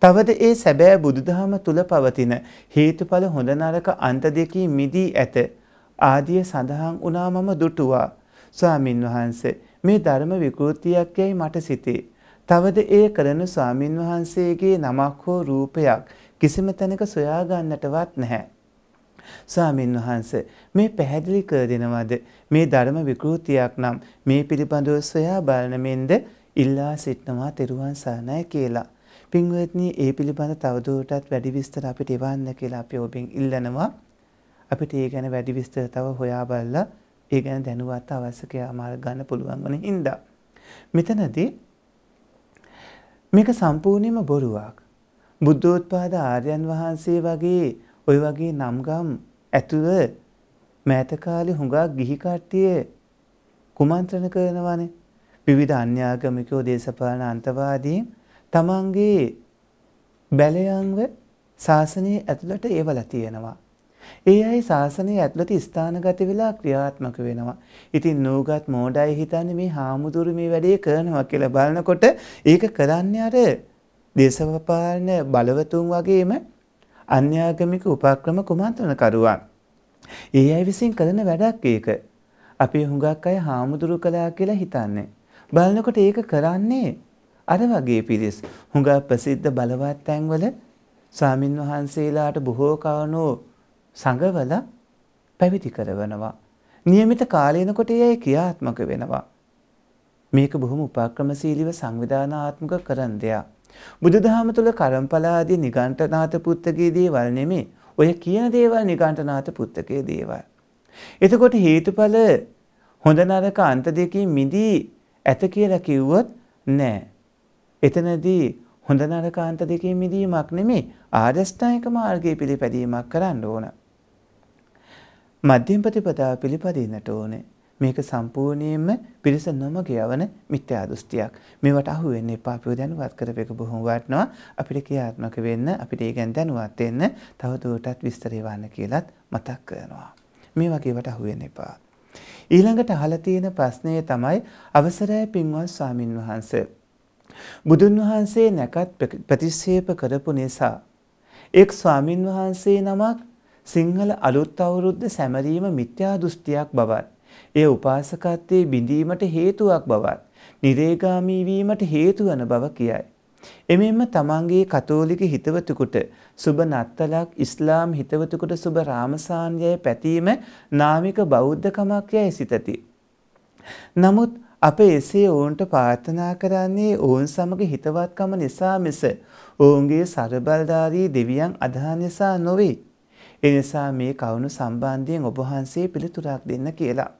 තවද ඒ සැබෑ බුදුදහම තුල පවතින හේතුඵල හොඳ නරක අන්ත දෙකී මිදී ඇත ආදී සඳහන් වුණා මම දුටුවා. ස්වාමින් වහන්සේ මේ ධර්ම විකෘතියක් යයි මට සිතේ. තවද ඒ කරන ස්වාමින් වහන්සේගේ නමක් හෝ රූපයක් කිසිම තැනක සොයා ගන්නටවත් නැහැ. ස්වාමින් වහන්ස මේ පැහැදිලි කර දෙනවද මේ ධර්ම විකෘතියක් නම් මේ පිළිබඳව සොයා බලන මෙන්ද ඉල්ලා සිටනවා තෙරුවන් සරණයි කියලා. පින්වත්නි ඒ පිළිබඳ තවදුරටත් වැඩි විස්තර අපිට එවන්න කියලා අපි ඔබෙන් ඉල්ලනවා. අපිට ඒ ගැන වැඩි විස්තර තව හොයා බලලා ඒ ගැන දැනුවත් අවශ්‍ය කියලා මාර්ග ගන්න පුළුවන් වෙන හින්දා. මෙතනදී මේක සම්පූර්ණයෙන්ම බොරුවක්. බුද්ධෝත්පාද ආර්යයන් වහන්සේ වගේ ඔය වගේ නම්ගම් ඇතුළ මෑත කාලේ හුඟා ගිහි කට්ටිය කුමන්ත්‍රණ කරනවානේ. විවිධ අන්‍යාගමිකෝ දේශපාලන අන්තවාදීන් තමන්ගේ බැලයන්ව ශාසනය ඇතුළට ඒවලා තියෙනවා. ඒ අයි ශාසනය ඇතුළත ස්ථානගත වෙලා ක්‍රියාත්මක වෙනවා. ඉතින් නූගත් මෝඩයි හිතන්නේ මේ හාමුදුරු මේ වැඩේ කරනවා කියලා බලනකොට ඒක කරන්නේ අර දේශපාලන බලවතුන් වගේම අන්‍යාගමික උපක්‍රම කුමන්ත්‍රණකරුවන්. ඒ අය විසින් කරන වැඩක් ඒක. අපි හුඟක් අය හාමුදුරු කළා කියලා හිතන්නේ. බලනකොට ඒක කරන්නේ අර වගේ පිරිස් හුඟක් ප්‍රසිද්ධ බලවත් තැන්වල ස්වාමින් වහන්සේලාට බොහෝ කවනෝ සඟවල පැවිදි කරවනවා. નિયમિત කාලයනකොට ඒ ක්‍රියාත්මක වෙනවා. මේක බොහොම උපක්‍රමශීලීව සංවිධානාත්මක කරන දෙයක්. බුදුදහම තුළ කරම්පලාදී නිගණ්ඨනාත පුත්තකයේ දේවල් නෙමේ. ඔය කියන දේවල් නිගණ්ඨනාත පුත්තකයේ දේවල්. එතකොට හේතුඵල හොඳ නරක අන්ත දෙකකින් මිදී ඇත කියලා කිව්වොත් නෑ. එතනදී හොඳ නරක අන්ත දෙකකින් මිදීමක් නෙමේ ආරෂ්ඨායක මාර්ගයේ පිළිපැදීමක් කරන්න ඕන. මධ්‍යම ප්‍රතිපදාව පිළිපදින්නට ඕනේ. මේක සම්පූර්ණයෙන්ම පිරිස නොමග යවන මිත්‍යා දෘෂ්ටියක්. මේවට අහු වෙන්න එපා. අපිව දැනුවත් කරපෙක බොහොම වටිනවා. අපිට ක්‍රියාත්මක වෙන්න, අපිට ඒ ගැන දැනුවත් වෙන්න, තව දුරටත් විස්තරේ වන්න කියලාත් මතක් කරනවා. මේ වගේවට අහු වෙන්න එපා. ඊළඟට අහලා තියෙන ප්‍රශ්නය තමයි අවසරයි පින්වත් ස්වාමින් වහන්සේ. බුදුන් වහන්සේ නැකත් ප්‍රතික්ෂේප කරපු නිසා එක් ස්වාමින් වහන්සේ නමක් සිංහල අලුත් අවුරුද්ද සැමරීම මිත්‍යා දෘෂ්ටියක් බවත් එය උපාසකත්වයේ බිඳීමට හේතුවක් බවත්, නිරේගාමී වීමට හේතු වන බව කියයි. එමෙන්ම තමන්ගේ කතෝලික හිතවතෙකුට සුබ නත්තලක් ඉස්ලාම් හිතවතෙකුට සුබ රාමසාන්‍යය පැතීම නාමික බෞද්ධකමක් යයි සිතති. නමුත් අප එසේ ඔවුන්ට පාර්ථනා කරන්නේ ඔවුන් සමග හිතවත්කම නිසා මිස ඔවුන්ගේ සරබල්ධාරී දෙවියන් අදහා නිසා නොවේ. එනිසා මේ කවුණු සම්බන්ධයෙන් ඔබහන්සේ පිළිතුරක් දෙන්න කියලා.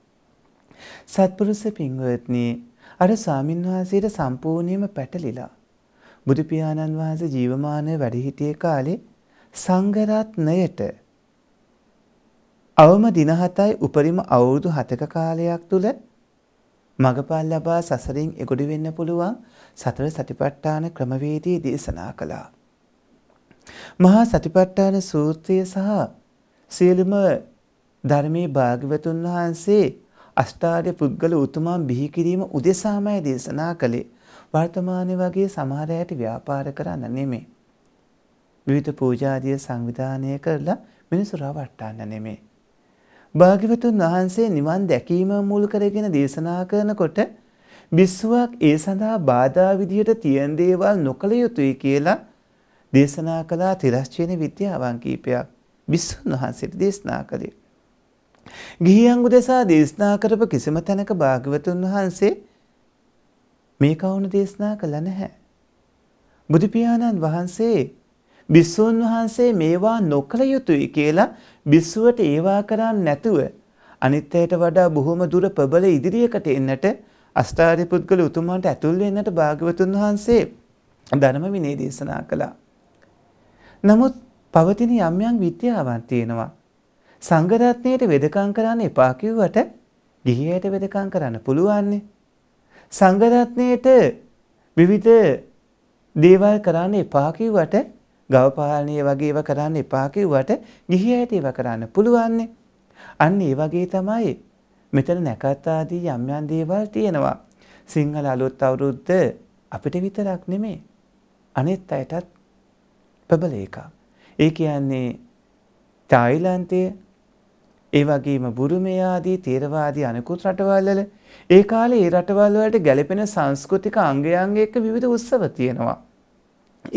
සත්පුරුස පින්වත්නි අර ස්වාමින්වහන්සේට සම්පූර්ණයෙන්ම පැටලිලා බුදු පියාණන් වහන්සේ ජීවමානව වැඩ සිටියේ කාලේ සංඝරත්නයට අවම දින 7යි උපරිම අවුරුදු 7ක කාලයක් තුල මගපල් ලබා සසරින් එගොඩ වෙන්න පුළුවන් සතර සතිපට්ඨාන ක්‍රමවේදය දේශනා කළා. මහා සතිපට්ඨාන සූත්‍රය සහ සියලුම ධර්මයේ භාග්‍යවතුන් වහන්සේ අෂ්ටාර්ය පුද්ගල උතුමන් බිහි කිරීම උදෙසාමයි දේශනා කළේ. වර්තමාන වගේ සමහර අයට ව්‍යාපාර කරන්න නෙමෙයි. විවිධ පූජාදිය සංවිධානය කරලා මිනිසු රවට්ටන්න නෙමෙයි. භාග්‍යවතුන් වහන්සේ නිවන් දැකීම මුල් කරගෙන දේශනා කරනකොට බිස්සුවක් ඒ සඳහා බාධා විදියට තියෙන දේවල් නොකළ යුතුයි කියලා දේශනා කළා තිරස්චේන විද්‍යාවන් කීපයක් විස්සුන් වහන්සේට දේශනා කළේ. ගිහියන්ගු දෙසා දේශනා කරපු කිසිම තැනක භාග්‍යවතුන් වහන්සේ මේ කවුණු දේශනා කළ නැහැ. බුදු පියාණන් වහන්සේ බිස්සූන් වහන්සේ මේවා නොකළ යුතුයි කියලා බිස්සුවට ඒවා කරන්නේ නැතුව අනිත් අයට වඩා බොහොම දුර ප්‍රබල ඉදිරියකට එන්නට අෂ්ටාර්ය පුද්ගල උතුමන්ට ඇතුල් වෙන්නට භාග්‍යවතුන් වහන්සේ ධර්ම විනය දේශනා කළා. නමුත් පවතින යම් යම් විද්‍යාවන් තියෙනවා. සංඝරත්නයට වෙදකම් කරන්න එපා කිව්වට ගිහියට වෙදකම් කරන්න පුළුවන්නේ. සංඝරත්නයට විවිධ දේවල් කරන්න එපා කිව්වට ගවපාලනය වගේ ඒවා කරන්න එපා කිව්වට ගිහියට ඒවා කරන්න පුළුවන්නේ. අන්න ඒ වගේ තමයි මෙතන නැකත් ආදී යම් යම් දේවල් තියෙනවා. සිංහල අලුත් අවුරුද්ද අපිට විතරක් නෙමේ. අනෙත් අයටත් ප්‍රබල එකක්. ඒ කියන්නේ තායිලන්තයේ ඒ වගේම බුරුමේ ආදී තේරවාදී අනෙකුත් රටවල්වල ඒ කාලේ ඒ රටවල් වලට ගැළපෙන සංස්කෘතික අංගයන් එක්ක විවිධ උත්සව තියෙනවා.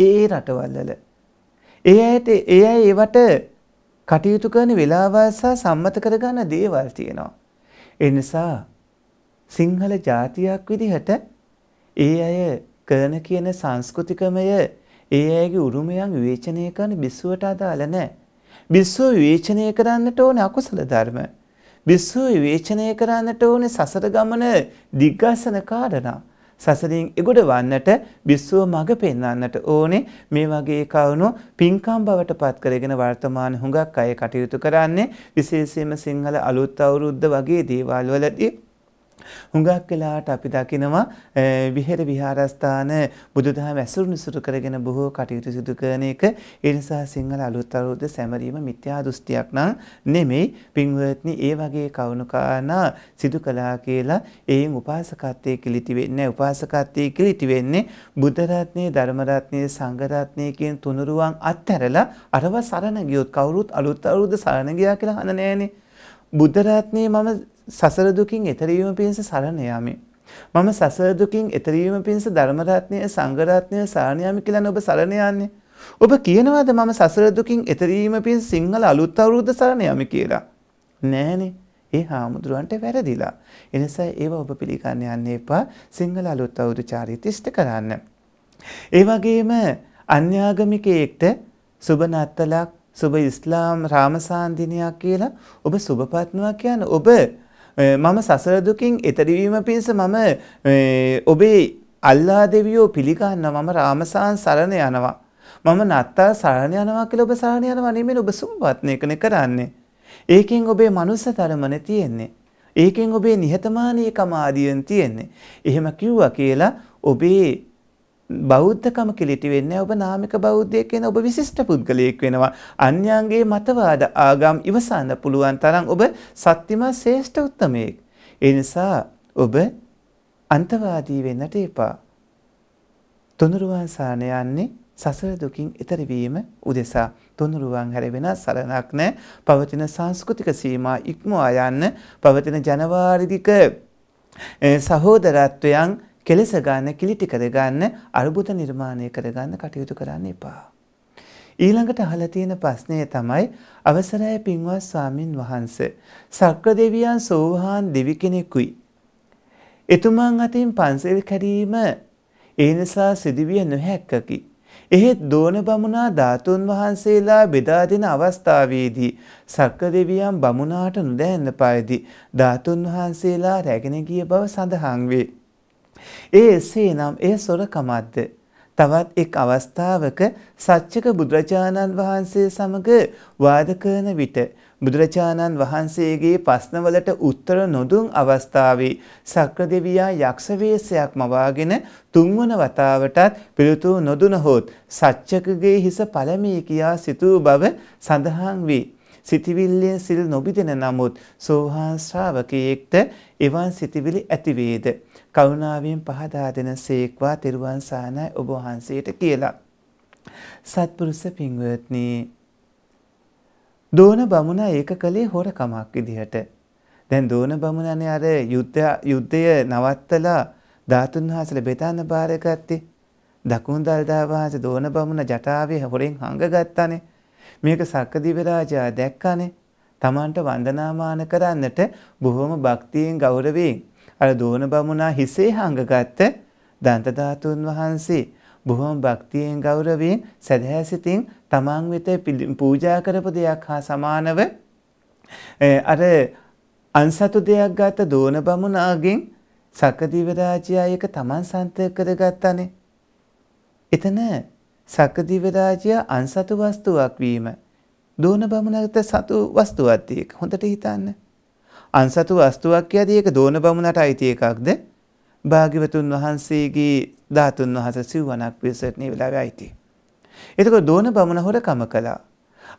ඒ ඒ රටවල්වල. ඒ ඇයට ඒ අය ඒවට කටයුතු කරන වෙලාවල් සහ සම්මත කරගන්න දේවල් තියෙනවා. ඒ නිසා සිංහල ජාතියක් විදිහට ඒ අය කරන කියන සංස්කෘතිකමය ඒ අයගේ උරුමයන් විවේචනය කරන බිස්සුවට අදාළ නැහැ. බිස්සෝ විවේචනය කරන්නට ඕනේ අකුසල ධර්ම. බිස්සෝ විවේචනය කරන්නට ඕනේ සසර ගමන දිග්ගසන කාරණා. සසරින් එගොඩ වන්නට බිස්සුව මඟ පෙන්වන්නට ඕනේ මේ වගේ කවුණු පින්කම් බවට පත් කරගෙන වර්තමාන හුඟක් අය කටයුතු කරන්නේ විශේෂයෙන්ම සිංහල අලුත් අවුරුද්ද වගේ දේවල් වලදී හුඟක් වෙලාට අපි දකිනවා විහෙර විහාරස්ථාන බුදුදහම ඇසුරු නිසුරු කරගෙන බොහෝ කටයුතු සිදු කරන එක ඒ නිසා සිංහල අලුත් අවුරුද්ද සැමරීම මිත්‍යා දෘෂ්ටියක් නම් නෙමෙයි පින්වත්නි ඒ වගේ කවුණු කාරණා සිදු කළා කියලා ඒන් උපාසකත්වයේ කිලිති වෙන්නේ උපාසකත්වයේ කිලිති වෙන්නේ බුද්ධ රත්නේ ධර්ම රත්නේ සංඝ රත්නේ කියන තුනුරුවන් අත්හැරලා අරව සරණ ගියොත් කවුරුත් අලුත් අවුරුද්ද සරණ ගියා කියලා හඳ නෑනේ බුද්ධ රත්නේ මම සසර දුකින් එතරීම පිණිස සරණ යාමේ මම සසර දුකින් එතරීම පිණිස ධර්ම රත්නය සංඝ රත්නය සරණ යාමේ කියලා ඔබ සරණ යන්නේ ඔබ කියනවාද මම සසර දුකින් එතරීම පිණිස සිංහල අලුත් අවුරුද්ද සරණ යමි කියලා නෑනේ ඒ හාමුදුරුවන්ට වැරදිලා එනිසා ඒව ඔබ පිළිගන්න යන්න එපා සිංහල අලුත් අවුරුදු චාරිත්‍ර ඉෂ්ට කරන්න ඒ වගේම අන්‍යාගමිකයෙක්ට සුබ නත්තලක් සුබ ඉස්ලාම් රාමසාන්දිනයක් කියලා ඔබ සුබපත්නවා කියන ඔබ මම සසර දුකින් එතරවීම පිණිස මම ඔබේ අල්ලා දෙවියෝ පිළිගන්න මම රාමසාන් සරණ යනවා. මම නත්තා සරණ යනවා කියලා ඔබ සරණ යනවා නෙමෙයි ඔබ සුම්වත්නයකන කරන්නේ. ඒකෙන් ඔබේ මනුස්ස තරමන තියෙන්නේ. ඒකෙන් ඔබේ නිහතමානීකම ආදියෙන් තියෙන්නේ. එහෙම කිව්වා කියලා ඔබේ බෞද්ධකම කිලිටි වෙන්නේ ඔබ නාමික බෞද්ධයෙක් කියන ඔබ විශිෂ්ට පුද්ගලයෙක් වෙනවා. අන්‍යයන්ගේ මතවාද ආගම් ඉවසන්න පුළුවන් තරම් ඔබ සත්‍යමත් ශ්‍රේෂ්ඨ උත්තමයෙක්. ඒ නිසා ඔබ අන්තවාදී වෙන්නට එපා. තුනුරුවන් සාන යන්නේ සසර දුකින් ඈතර වීම උදෙසා තුනුරුවන් හැර වෙන සරණක් නැ පවතින සංස්කෘතික සීමා ඉක්මවා යන්න පවතින ජනවාරික සහෝදරත්වයන් කෙලෙස ගන්න කිලිටි කරගන්න අරුබුත නිර්මාණය කරගන්න කටයුතු කරන්න එපා. ඊළඟට අහලා තියෙන ප්‍රශ්නය තමයි අවසරය පින්වත් ස්වාමින් වහන්සේ සක්‍රදේවියන් සෝවහාන් දෙවි කෙනෙකුයි. එතුමන් අතින් පන්සල් කැරීම ඒ නිසා සිදුවිය නොහැක්කකි. එහෙත් දෝන බමුණා ධාතුන් වහන්සේලා බෙදා දෙන අවස්ථාවේදී සක්‍රදේවියන් බමුණාට නොදැන්න පායදී ධාතුන් වහන්සේලා රැගෙන ගිය බව සඳහන් වේ. ඒ එසේනම් ඒ සොරකමක්ද? තවත් එක් අවස්ථාවක සච්චක බුදුරජාණන් වහන්සේ සමග වාද කරන විට බුදුරජාණන් වහන්සේගේ ප්‍රශ්නවලට උත්තර නොදුන් අවස්ථාවේ සක්‍රදෙවියා යක්ෂ වේශයක් මවාගෙන තුන්වන වතාවටත් පිළිතුරු නොදුන හොත් සච්චකගේ හිස පළමී කියා සිතූ බව සඳහන් වේ. සිතවිල්ලෙන් සිල් නොබිදෙන නමුත් සෝහා ශ්‍රාවකයෙක්ට එවන් සිතවිලි ඇති වේද? කරුණාවෙන් පහදා දෙන සේක්වා තෙරුවන් සානයි ඔබ වහන්සේට කියලා. සත්පුරුෂ පින්වත්නි දෝන බමුණ ඒක කළේ හොරකමක් විදිහට. දැන් දෝන බමුණනේ අර යුද්ධය නවත්තලා ධාතුන් වහන්සේලා බෙදන්න බාර ගත්තේ. දකුණු දල්දා වහන්සේ දෝන බමුණ ජටාවේ හොරෙන් හංගගත්තානේ. මේක සක්කදිව රාජා දැක්කානේ. Tamanට වන්දනාමාන කරන්නට බොහොම භක්තියෙන් ගෞරවයෙන් අර දෝන බමුණා හිසේ හංගගත්ත දන්ත ධාතුන් වහන්සේ බොහොම භක්තියෙන් ගෞරවයෙන් සදහැසිතින් තමන් වෙත පූජා කරපු දෙයක් හා සමානව අර අන්සතු දෙයක් ගත දෝන බමුණාගෙන් සක්කදීව රාජ්‍යයක තමන් සන්තය කරගත්තනේ. එතන සක්කදීව රාජ්‍ය අන්සතු වස්තුවක් වීම දෝන බමුණට සතු වස්තුවත් එක්ක හොඳට හිතන්න. අන්සතු වස්තුවක් යදී ඒක දෝන බමුණට අයිති එකක්ද? භාග්‍යවතුන් වහන්සේගේ ධාතුන් වහන්සේ සිවණක් පිරිසට මේ වෙලාවේ අයිති. එතකොට දෝන බමුණ හොරකම කළා.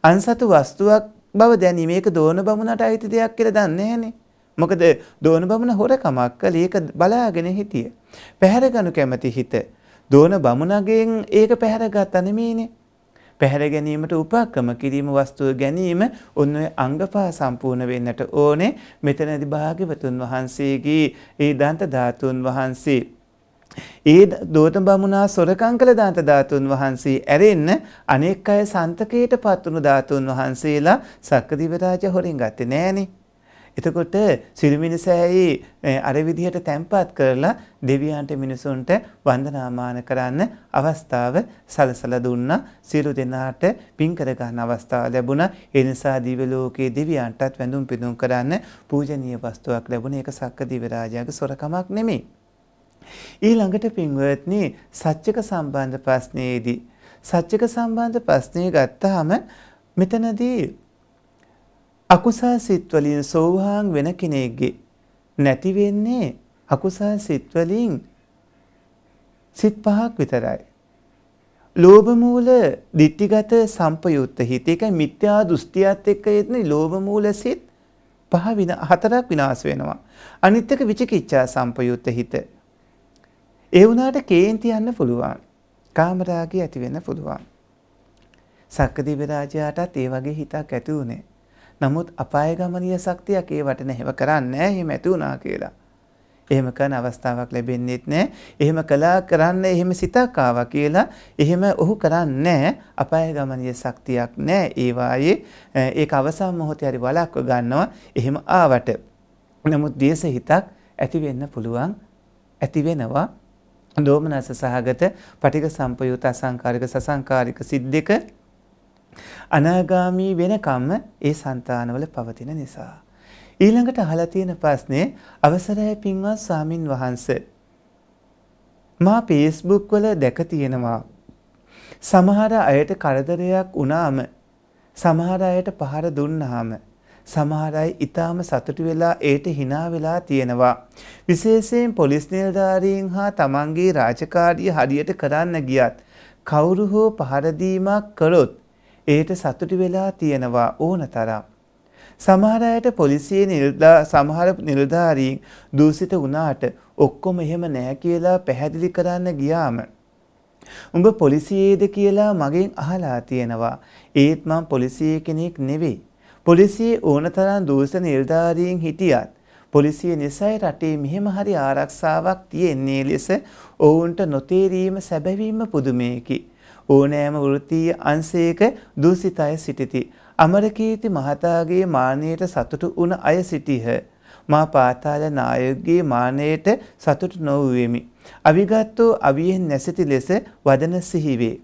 අන්සතු වස්තුවක් බව දැනීම ඒක දෝන බමුණට අයිති දෙයක් කියලා දන්නේ නැහනේ. මොකද දෝන බමුණ හොරකමක් කළේ ඒක බලාගෙන හිටිය. පැහැරගනු කැමැති හිත දෝන බමුණගෙන් ඒක පැහැරගත්ත නෙමෙයිනේ. පැහැර ගැනීමට උපක්‍රම කිරීම වස්තුව ගැනීම ඔන්න අංගපා සම්පූර්ණ වෙන්නට ඕනේ මෙතනදි භාග්‍යවතුන් වහන්සේගේ ඒ දන්ත ධාතුන් වහන්සේ ඒ දෝත බමුණා සොරකං කළ දාන්ත ධාතුන් වහන්සේ ඇරෙන්න අනෙක් අය සන්තකයට පත්වුණු ධාතුන් වහන්සේලා සක්කදිව රාජ හොරින් ගත්තේ නෑනේ එතකොට සිල් මිනිසෑයි අර විදිහට තැම්පත් කරලා දෙවියන්ට මිනිසුන්ට වන්දනාමාන කරන්න අවස්ථාව සලසලා දුන්නා. සියලු දෙනාට පින් කර ගන්න අවස්ථාව ලැබුණා. ඒ නිසා දිව්‍ය ලෝකයේ දෙවියන්ටත් වැඳුම් පිදුම් කරන්න පූජනීය වස්තුවක් ලැබුණේ ඒක සක්ක දිව රාජයාගේ සොරකමක් නෙමෙයි. ඊළඟට පින්වත්නි සත්‍යක සම්බන්ධ ප්‍රශ්නයේදී සත්‍යක සම්බන්ධ ප්‍රශ්නය ගත්තාම මෙතනදී අකුසල් සිත් වලින් සෝවාන් වෙන කෙනෙක්ගේ නැති වෙන්නේ අකුසල් සිත් වලින් සිත් පහක් විතරයි. ලෝභ මූල, ditthිගත සම්පයුත්ත හිත. ඒකයි මිත්‍යා දෘෂ්ටියත් එක්ක එන්නේ ලෝභ මූල සිත් පහ වින හතරක් විනාශ වෙනවා. අනිත් එක විචිකිච්ඡා සම්පයුත්ත හිත. ඒ වුණාට කේන්ති යන්න පුළුවන්. කාමරාගය ඇති වෙන්න පුළුවන්. සක්කදිව රාජයාටත් ඒ වගේ හිතක් ඇති උනේ. නමුත් අපායගමනීය ශක්තියක් ඒවට නැහැව කරන්නේ නැහැ. එහෙම ඇති වුණා කියලා. එහෙම කරන අවස්ථාවක් ලැබෙන්නේත් නැහැ. එහෙම කළා කරන්න එහෙම සිතක් ආවා කියලා එහෙම ඔහු කරන්නේ අපායගමනීය ශක්තියක් නැහැ. ඒ වායේ ඒක අවසන් මොහොතේ හරි වළක්ව ගන්නවා. එහෙම ආවට. නමුත් දේශ හිතක් ඇති වෙන්න පුළුවන්. ඇති වෙනවා. දෝමනස සහගත පටික සම්පයුත අසංකාරික සසංකාරික සිද්දෙක අනාගාමී වෙනකම්ම ඒ సంతානවල පවතින නිසා. ඊළඟට අහලා තියෙන ප්‍රශ්නේ අවසරයි පින්වත් ස්වාමින් වහන්සේ. මා Facebook වල දැක තියෙනවා සමහර අයට කරදරයක් වුණාම සමහර අයට පහර දුන්නාම සමහර අය ඊටාම සතුටු වෙලා ඒට hina වෙලා තියෙනවා විශේෂයෙන් පොලිස් නිලධාරීන් හා තමන්ගේ රාජකාරිය හරියට කරන්න ගියත් කවුරු හෝ පහර දීමක් කළොත් ඒට සතුටි වෙලා තියෙනවා ඕන තරම්. සමහර අයට පොලිසියේ නිලදා සමහර නිලධාරීන් දූෂිත වුණාට ඔක්කොම එහෙම නැහැ කියලා පැහැදිලි කරන්න ගියාම උඹ පොලිසියේද කියලා මගෙන් අහලා තියෙනවා. ඒත් මං පොලිසියේ කෙනෙක් නෙවෙයි. පොලිසියේ ඕනතරම් දූෂිත නිලධාරීන් හිටියත් පොලිසිය නිසයි රටේ මෙහෙම හරි ආරක්ෂාවක් තියෙන්නේ ලෙස ඔවුන්ට නොතේරීම සැබවීම පුදුමයකි. ඕනෑම වෘත්තීය අංශයක දූෂිත අය සිටිති. අමරකීර්ති මහතාගේ මානයට සතුටු වුණ අය සිටියහ. මා පාතාල නායකගේ මානයට සතුටු නොවුවෙමි. අවිගත් වූ අවියෙන් නැසිති ලෙස වදන සිහිවේ.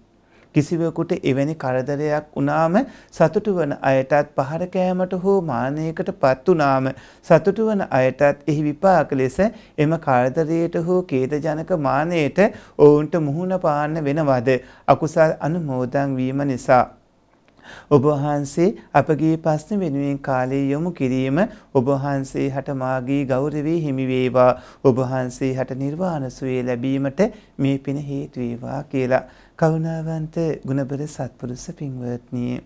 කිසිවකුට එවැනි කරදරයක් වුණාම සතුටු වන අයටත් පහර කෑමට හෝ මානයකට පත් වුණාම සතුටු වන අයටත් එහි විපාක ලෙස එම කරදරයට හෝ ඛේදජනක මානයට ඔවුන්ට මුහුණ පාන්න වෙනවද අකුසල් අනුමෝදන් වීම නිසා ඔබහන්සේ අපගේ ප්‍රශ්න වෙනුවෙන් කාලය යොමු කිරීම ඔබහන්සේ හට මාගේ ගෞරවේ හිමිවේවා ඔබහන්සේ හට නිර්වාණසුවේ ලැබීමට මේ පින හේතුවේවා කියලා කරුණාවන්ත ගුණබර සත්පුරුස පින්වත්නිය.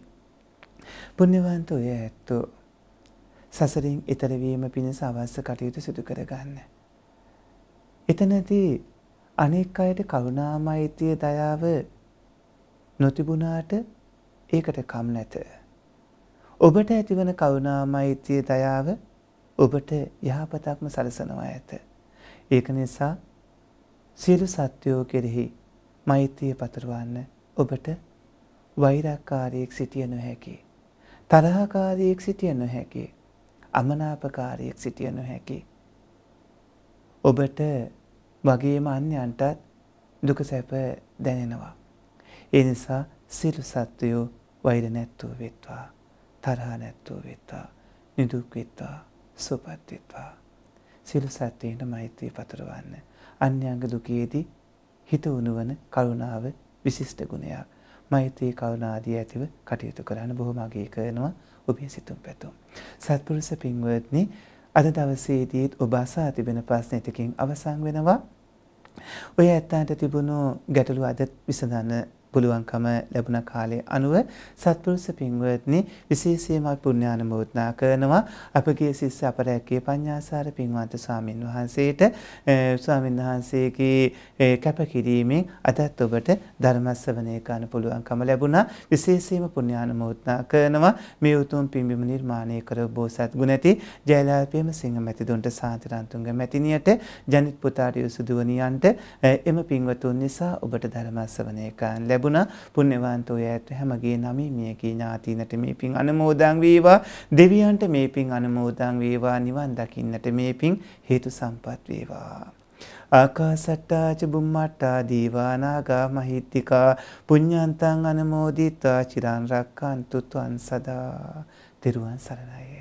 පුණ්‍යවන්ත ඔය ඇත්තෝ. සසරින් ඊතරවීම පිණිස අවශ්‍ය කටයුතු සිදු කරගන්න. එතනදී අනෙක් අයට කරුණාමෛත්‍රිය දයාව නොතිබුණාට ඒකට කම් නැත. ඔබට ඇතිවන කවුනාමෛත්‍යය දයාව ඔබට යහපතක්ම සලසනවා ඇත. ඒක නිසා සියලු සත්‍යයෝ කෙරෙහි මෛත්‍යිය පතුරවන්න ඔබට වෛරක්කාරයෙක් සිටිය නොහැකි. තරහකාරයෙක් සිටිය නොහැකි. අමනාපකාරයෙක් සිටිය නොහැකි. ඔබට වගේම අන්‍යන්ටත් දුක සැප දැනෙනවා. ඒ නිසා සිරු සත්වයෝ වෛර නැත්තූ වෙත්වා තරහා නැත්තූ වෙත්වා නිදුක්වෙත්වා සුපත්වෙත්වා සිලු සත්වයට මෛත්‍රී පතුරවන්න අන්‍යංග දුකයේදී හිත උනුවන කරුණාව විශිෂ්ට ගුණයක් මෛත්‍රී කරුණාදී ඇතිව කටයුතු කරන්න බොහොම අගේ කරනවා ඔබේ සිතුම් පැතුම්. සත්පුරුෂ පින්වත්නි අද දවසේදීත් ඔබ අසා තිබෙන ප්‍රශ්න එතකින් අවසන් වෙනවා. ඔය ඇත්තන්ට තිබුණු ගැටලු අද විසඳන්න පුළුවන්කම ලැබුණ කාලේ අනුව සත්පුරුෂ පින්වත්නි විශේෂයෙන්ම පුණ්‍යානුමෝදනා කරනවා අපගේ ශිෂ්‍ය අපරැක්කේ පඤ්ඤාසාර පින්වන්ත ස්වාමින් වහන්සේට ස්වාමින් වහන්සේගේ කැපකිරීමෙන් අදත් ඔබට ධර්ම ශ්‍රවණය කරන්න පුළුවන්කම ලැබුණා විශේෂයෙන්ම පුණ්‍යානුමෝදනා කරනවා මේ උතුම් පින්බිම නිර්මාණය කර බෝසත් ගුණති ජයලාපියම සිංහ මැතිදුන්ට සාන්තිරන්තුංග මැතිණියට ජනිත් පුතාට යුසුදුවනියන්ට එම පින්වතුන් නිසා ඔබට ධර්ම ශ්‍රවණය කරන්න ලැබුණ පුණ්‍යවන්තෝ ඈත හැමගේ නමි මියගේ ඥාතිනට මේ පින් අනුමෝදන් වේවා දෙවියන්ට මේ පින් අනුමෝදන් වේවා නිවන් දකින්නට මේ පින් හේතු සම්පත් වේවා ආකාසට්ටා ච බුම්මට්ටා දීවානාගා මහිත්‍තිකා පුඤ්ඤන්තං අනුමෝදිතා චිරන් රැක්කන්තු ත්වන් සදා තෙරුවන් සරණයි